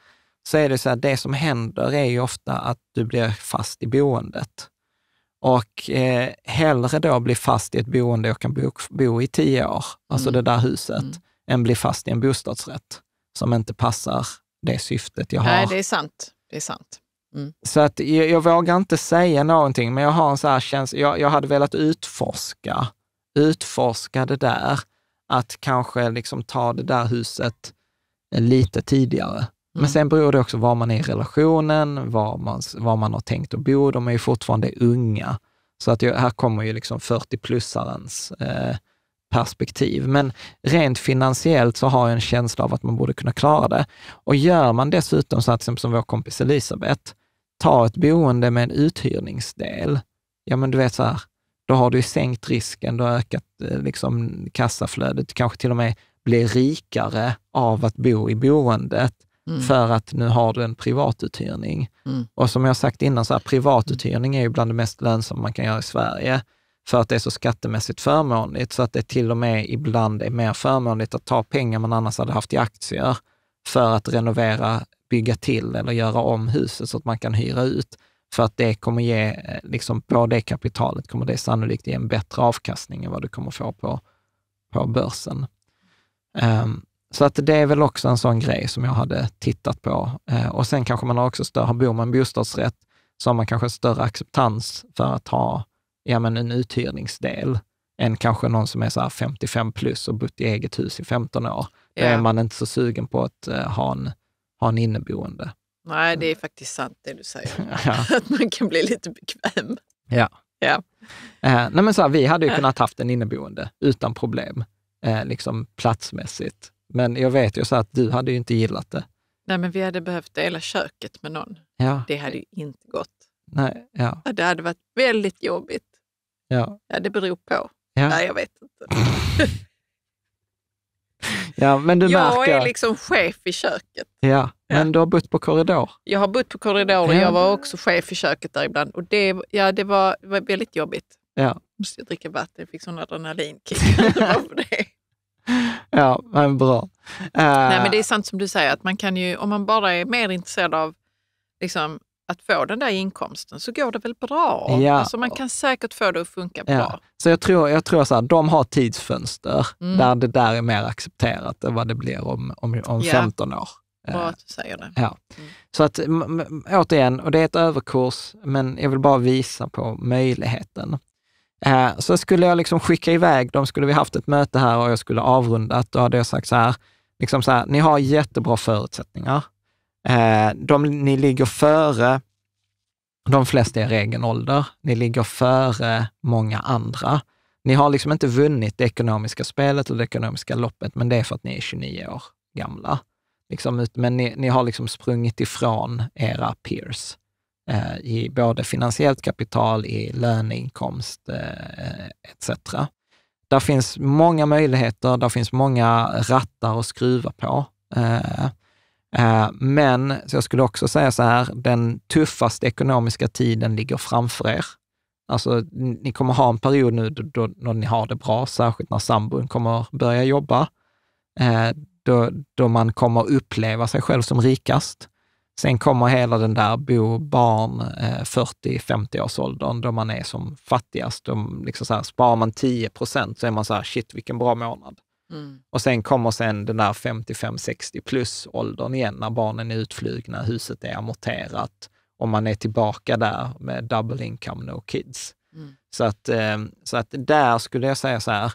så är det så att det som händer är ju ofta att du blir fast i boendet. Och eh, hellre då bli fast i ett boende jag kan bo, bo i tio år, alltså mm. det där huset, mm. än bli fast i en bostadsrätt som inte passar det syftet jag har. Nej, det är sant. Det är sant. Mm. Så att jag, jag, vågar inte säga någonting, men jag har en så här känsla, jag, jag hade velat utforska, utforska det där att kanske liksom ta det där huset eh, lite tidigare. Men mm. sen beror det också var man är i relationen, var man, var man har tänkt att bo. De är ju fortfarande unga. Så att jag, här kommer ju liksom 40-plussarens eh, perspektiv. Men rent finansiellt så har jag en känsla av att man borde kunna klara det. Och gör man dessutom så att, som, som vår kompis Elisabeth, ta ett boende med en uthyrningsdel. Ja, men du vet så här, då har du sänkt risken, du har ökat eh, liksom, kassaflödet, kanske till och med blir rikare av att bo i boendet mm. för att nu har du en privatuthyrning. Mm. Och som jag sagt innan, så här, privatuthyrning är ju bland det mest lönsamma man kan göra i Sverige för att det är så skattemässigt förmånligt, så att det till och med ibland är mer förmånligt att ta pengar man annars hade haft i aktier för att renovera, bygga till eller göra om huset så att man kan hyra ut för att det kommer ge, eh, liksom på det kapitalet kommer det sannolikt ge en bättre avkastning än vad du kommer få på, på börsen. Um, så att det är väl också en sån grej som jag hade tittat på. Uh, och sen kanske man har också större, bor man bostadsrätt så har man kanske större acceptans för att ha ja, men en uthyrningsdel än kanske någon som är så 55 plus och bott i eget hus i 15 år. Då är man inte så sugen på att uh, ha en, ha en inneboende. Nej, det är mm. faktiskt sant det du säger. ja. Att man kan bli lite bekväm. Ja. ja. Eh, nej men så här, vi hade ju kunnat haft en inneboende utan problem, eh, liksom platsmässigt. Men jag vet ju så att du hade ju inte gillat det. Nej, men vi hade behövt dela köket med någon. Ja. Det hade ju inte gått. Nej, ja. Det hade varit väldigt jobbigt. Ja, ja det beror på. Ja. Nej, jag vet inte. Ja, men du jag märker... är liksom chef i köket. Ja, men ja. du har bott på korridor. Jag har bott på korridor och ja. jag var också chef i köket där ibland. Och det, ja, det, var, väldigt jobbigt. Ja. Måste jag dricka vatten, jag fick sån adrenalinkick. ja, men bra. Uh... Nej, men det eh. är sant som du säger, att man kan ju, om man bara är mer intresserad av liksom, att få den där inkomsten så går det väl bra? Ja. Alltså man kan säkert få det att funka ja. bra. Så jag tror, jag tror så här, de har tidsfönster mm. där det där är mer accepterat än vad det blir om, om, om ja. 15 år. Eh, bra att du säger det. Ja. Mm. Så att återigen, och det är ett överkurs, men jag vill bara visa på möjligheten. Eh, så skulle jag liksom skicka iväg dem, skulle vi haft ett möte här och jag skulle avrundat, då hade jag sagt så här, liksom så här ni har jättebra förutsättningar. Eh, de, ni ligger före de flesta i er egen ålder. Ni ligger före många andra. Ni har liksom inte vunnit det ekonomiska spelet eller det ekonomiska loppet, men det är för att ni är 29 år gamla. Liksom, men ni, ni har liksom sprungit ifrån era peers eh, i både finansiellt kapital, i löneinkomst eh, etc. Där finns många möjligheter, där finns många rattar att skruva på. Eh, Eh, men så jag skulle också säga så här, den tuffaste ekonomiska tiden ligger framför er. Alltså, ni kommer ha en period nu då, då ni har det bra, särskilt när sambon kommer börja jobba, eh, då, då man kommer uppleva sig själv som rikast. Sen kommer hela den där bo barn 40-50-årsåldern eh, då man är som fattigast. liksom så här, sparar man 10 procent så är man så här, shit vilken bra månad. Mm. Och sen kommer sen den där 55-60 plus åldern igen, när barnen är utflugna, huset är amorterat och man är tillbaka där med double income, no kids. Mm. Så, att, eh, så att där skulle jag säga så här,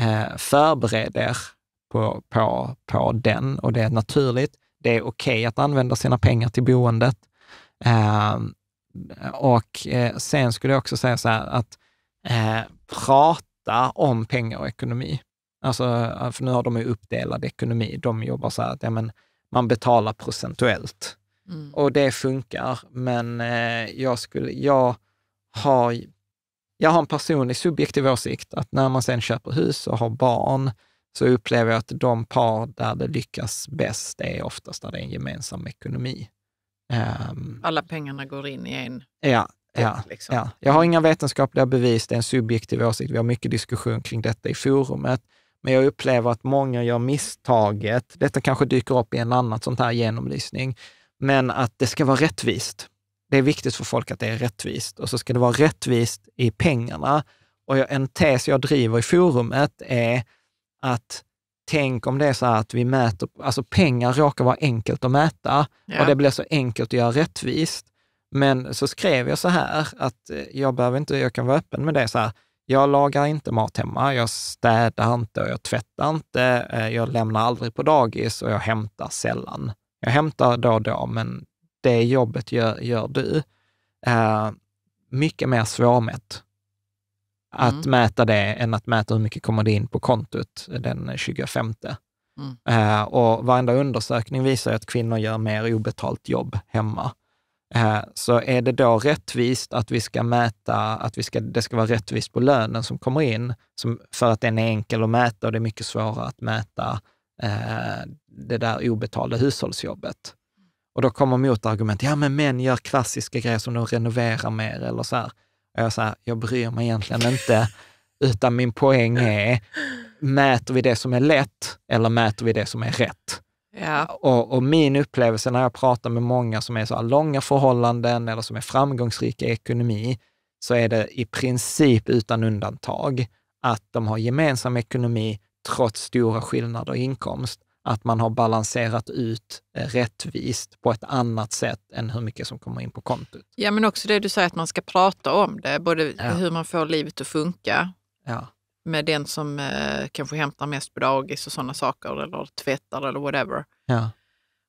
eh, förbered er på, på, på den och det är naturligt. Det är okej okay att använda sina pengar till boendet. Eh, och sen skulle jag också säga så här att prata om pengar och ekonomi. Alltså, eh, för nu har de ju uppdelad ekonomi. De jobbar så här att ja, men man betalar procentuellt. Mm. Och det funkar, men eh, jag, skulle, jag, har, jag har en personlig subjektiv åsikt att när man sen köper hus och har barn så upplever jag att de par där det lyckas bäst är oftast där det är en gemensam ekonomi. Ehm, Alla pengarna går in i en ja, ja, liksom. ja. Jag har inga vetenskapliga bevis, det är en subjektiv åsikt. Vi har mycket diskussion kring detta i forumet. Men jag upplever att många gör misstaget, detta kanske dyker upp i en annan sån här genomlysning, men att det ska vara rättvist. Det är viktigt för folk att det är rättvist och så ska det vara rättvist i pengarna. Och en tes jag driver i forumet är att tänk om det är så att vi mäter, alltså pengar råkar vara enkelt att mäta ja. och det blir så enkelt att göra rättvist. Men så skrev jag så här, att eh, jag behöver inte, jag kan vara öppen med det så här, jag lagar inte mat hemma, jag städar inte och jag tvättar inte, eh, jag lämnar aldrig på dagis och jag hämtar sällan. Jag hämtar då och då, men det jobbet gör, gör du. Eh, mycket mer svårmätt att mm. mäta det än att mäta hur mycket kommer det in på kontot den 25. Mm. Eh, och varenda undersökning visar att kvinnor gör mer obetalt jobb hemma. Eh, så är det då rättvist att vi ska mäta, att vi ska, det ska vara rättvist på lönen som kommer in, som, för att den är enkel att mäta och det är mycket svårare att mäta eh, det där obetalda hushållsjobbet. Och då kommer motargument, ja men män gör klassiska grejer som de renoverar mer eller så här. Och jag, så här, jag bryr mig egentligen inte, utan min poäng är, mäter vi det som är lätt eller mäter vi det som är rätt? Ja. Och, och, min upplevelse när jag pratar med många som är så här långa förhållanden eller som är framgångsrika i ekonomi, så är det i princip utan undantag att de har gemensam ekonomi trots stora skillnader i inkomst. Att man har balanserat ut eh, rättvist på ett annat sätt än hur mycket som kommer in på kontot. Ja, men också det du säger att man ska prata om det, både ja. hur man får livet att funka. Ja med den som eh, kanske hämtar mest på dagis och sådana saker, eller tvättar eller whatever. Ja.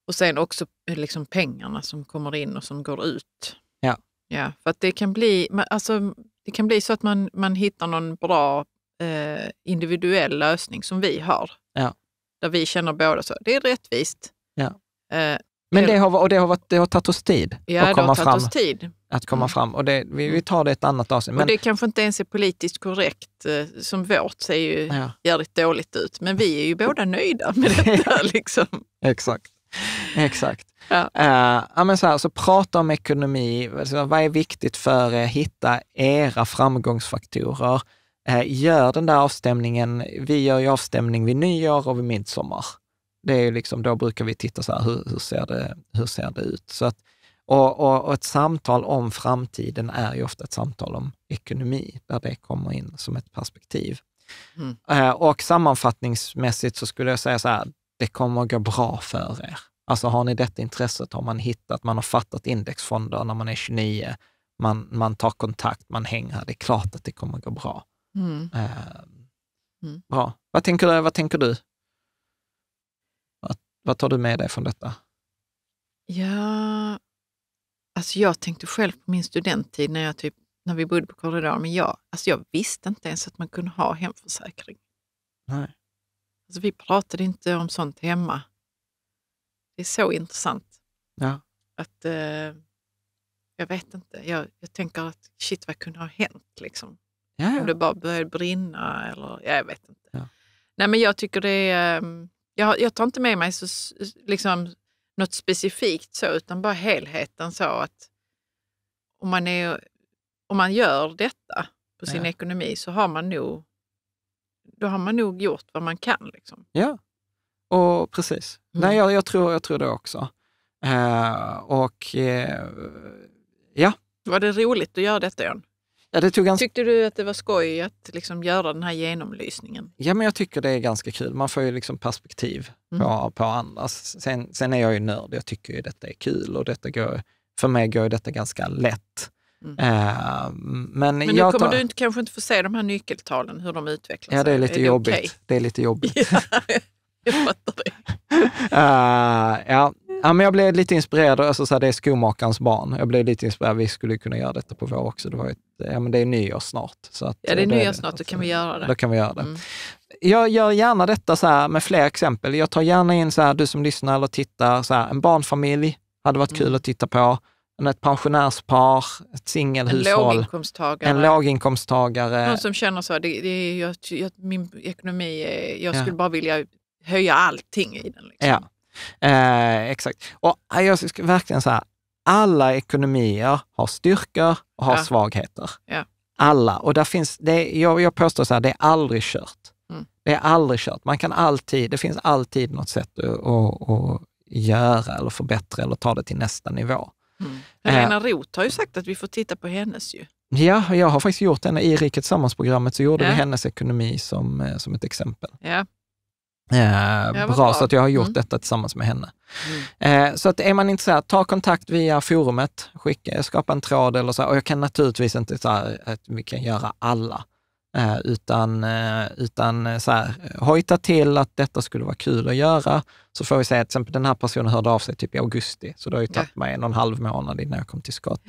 Och sen också eh, liksom pengarna som kommer in och som går ut. Ja. ja för att det kan bli, alltså, det kan bli så att man, man hittar någon bra eh, individuell lösning som vi har. Ja. Där vi känner båda så, det är rättvist. Ja. Eh, men det har, och det har, varit, det har tagit oss tid ja, att komma fram. Tid. Att komma mm. fram. Och det, vi, vi mm. tar det ett annat avsnitt. Men... Och det kanske inte ens är politiskt korrekt. Eh, som vårt ser ju ja. jävligt dåligt ut, men vi är ju båda nöjda med detta. liksom. Exakt. Exakt. Ja. Uh, ja, men så, här, så prata om ekonomi, alltså, vad är viktigt för er? Hitta era framgångsfaktorer. Uh, gör den där avstämningen. Vi gör ju avstämning vid nyår och vid midsommar det är liksom, då brukar vi titta så här, hur, hur, ser, det, hur ser det ut? Så att, och, och, och, ett samtal om framtiden är ju ofta ett samtal om ekonomi, där det kommer in som ett perspektiv. Mm. Eh, och sammanfattningsmässigt så skulle jag säga så här, det kommer att gå bra för er. Alltså har ni detta intresset har man hittat, man har fattat indexfonder när man är 29, man, man tar kontakt, man hänger, det är klart att det kommer att gå bra. Mm. Eh, mm. bra. Vad tänker du? Vad tänker du? Vad tar du med dig från detta? Ja, alltså jag tänkte själv på min studenttid när, jag typ, när vi bodde på korridor, men jag, alltså jag visste inte ens att man kunde ha hemförsäkring. Nej. Alltså vi pratade inte om sånt hemma. Det är så intressant. Ja. Att, eh, jag vet inte, jag, jag tänker att shit vad kunde ha hänt liksom. Ja, ja. Om det bara började brinna eller jag vet inte. Ja. Nej men jag tycker det är, um, jag, jag tar inte med mig så, liksom, något specifikt så, utan bara helheten så att om man, är, om man gör detta på sin ja. ekonomi så har man nog då har man nog gjort vad man kan. Liksom. Ja, och precis. Mm. Nej, jag, jag, tror, jag tror det också. Eh, och eh, ja. Var det roligt att göra detta, Jan? Ja, det tog ganska... Tyckte du att det var skoj att liksom göra den här genomlysningen? Ja, men jag tycker det är ganska kul. Man får ju liksom perspektiv mm. på, andra. Sen, sen är jag ju nörd. Jag tycker ju detta är kul och detta går, för mig går detta ganska lätt. Mm. Uh, men, nu kommer tar... du inte, kanske inte få se de här nyckeltalen, hur de utvecklas. Ja, det är lite är det jobbigt. Okay? Det, är lite jobbigt. Ja, jag fattar det. uh, ja, Ja, men jag blev lite inspirerad, alltså så här, det är skomakarens barn. Jag blev lite inspirerad, vi skulle kunna göra detta på vår också. Det, var ett, ja, men det är nyår snart. Så att, ja, det är eh, nyår snart, då kan vi göra det. Då kan vi göra det. Mm. Jag gör gärna detta så här med fler exempel. Jag tar gärna in, så här, du som lyssnar eller tittar, så här, en barnfamilj hade varit kul mm. att titta på ett pensionärspar, ett singelhushåll, en låginkomsttagare. en låginkomsttagare. Någon som känner så, det, det, jag, jag, min ekonomi, jag skulle ja. bara vilja höja allting i den. Liksom. Ja. Eh, exakt. Och ah, jag ska verkligen säga, alla ekonomier har styrkor och har ja. svagheter. Ja. Alla. Och där finns, det, jag, jag påstår så här, det är aldrig kört. Mm. Det är aldrig kört. Man kan alltid, det finns alltid något sätt att, att, att göra eller förbättra eller ta det till nästa nivå. Mm. Eh. Helena Roth har ju sagt att vi får titta på hennes ju. Ja, jag har faktiskt gjort den. I Riket Sammansprogrammet så gjorde ja. vi hennes ekonomi som, eh, som ett exempel. Ja. Eh, bra, så att jag har gjort mm. detta tillsammans med henne. Mm. Eh, så att är man intresserad, ta kontakt via forumet, skicka, skapa en tråd eller så. Och jag kan naturligtvis inte så att vi kan göra alla, eh, utan, eh, utan så här, hojta till att detta skulle vara kul att göra. Så får vi säga till exempel den här personen hörde av sig typ i augusti, så det har ju tagit mig en och en halv månad innan jag kom till skott.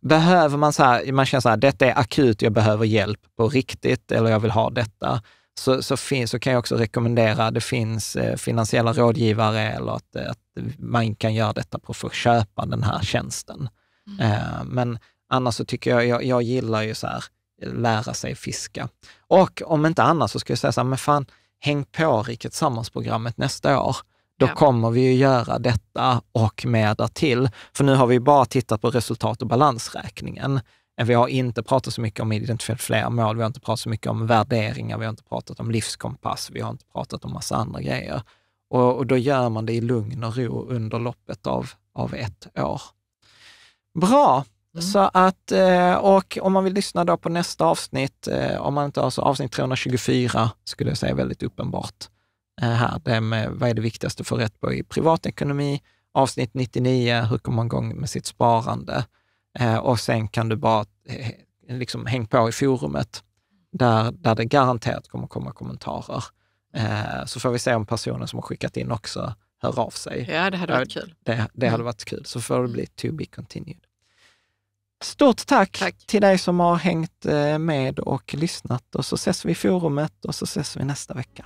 Behöver man så här, man känner så här, detta är akut, jag behöver hjälp på riktigt eller jag vill ha detta så, så, fin, så kan jag också rekommendera, det finns eh, finansiella rådgivare eller att, eh, att, man kan göra detta på för att köpa den här tjänsten. Mm. Eh, men annars så tycker jag, jag, jag gillar ju så här, lära sig fiska. Och om inte annars så skulle jag säga så här, men fan, häng på Riket Tillsammans-programmet nästa år. Då ja. kommer vi ju göra detta och mer till. För nu har vi bara tittat på resultat och balansräkningen. Vi har inte pratat så mycket om identifierat fler mål, vi har inte pratat så mycket om värderingar, vi har inte pratat om livskompass, vi har inte pratat om massa andra grejer. Och, och då gör man det i lugn och ro under loppet av, av ett år. Bra! Mm. Så att, eh, och om man vill lyssna då på nästa avsnitt, eh, om man inte har så avsnitt 324 skulle jag säga väldigt uppenbart eh, här. Det med vad är det viktigaste för rätt på i privatekonomi? Avsnitt 99, hur kommer man igång med sitt sparande? Eh, och sen kan du bara eh, liksom häng på i forumet där, där det garanterat kommer komma kommentarer. Eh, så får vi se om personen som har skickat in också hör av sig. Ja, det hade varit kul. Det, det hade mm. varit kul. Så får det bli to be continued. Stort tack, tack, till dig som har hängt med och lyssnat och så ses vi i forumet och så ses vi nästa vecka.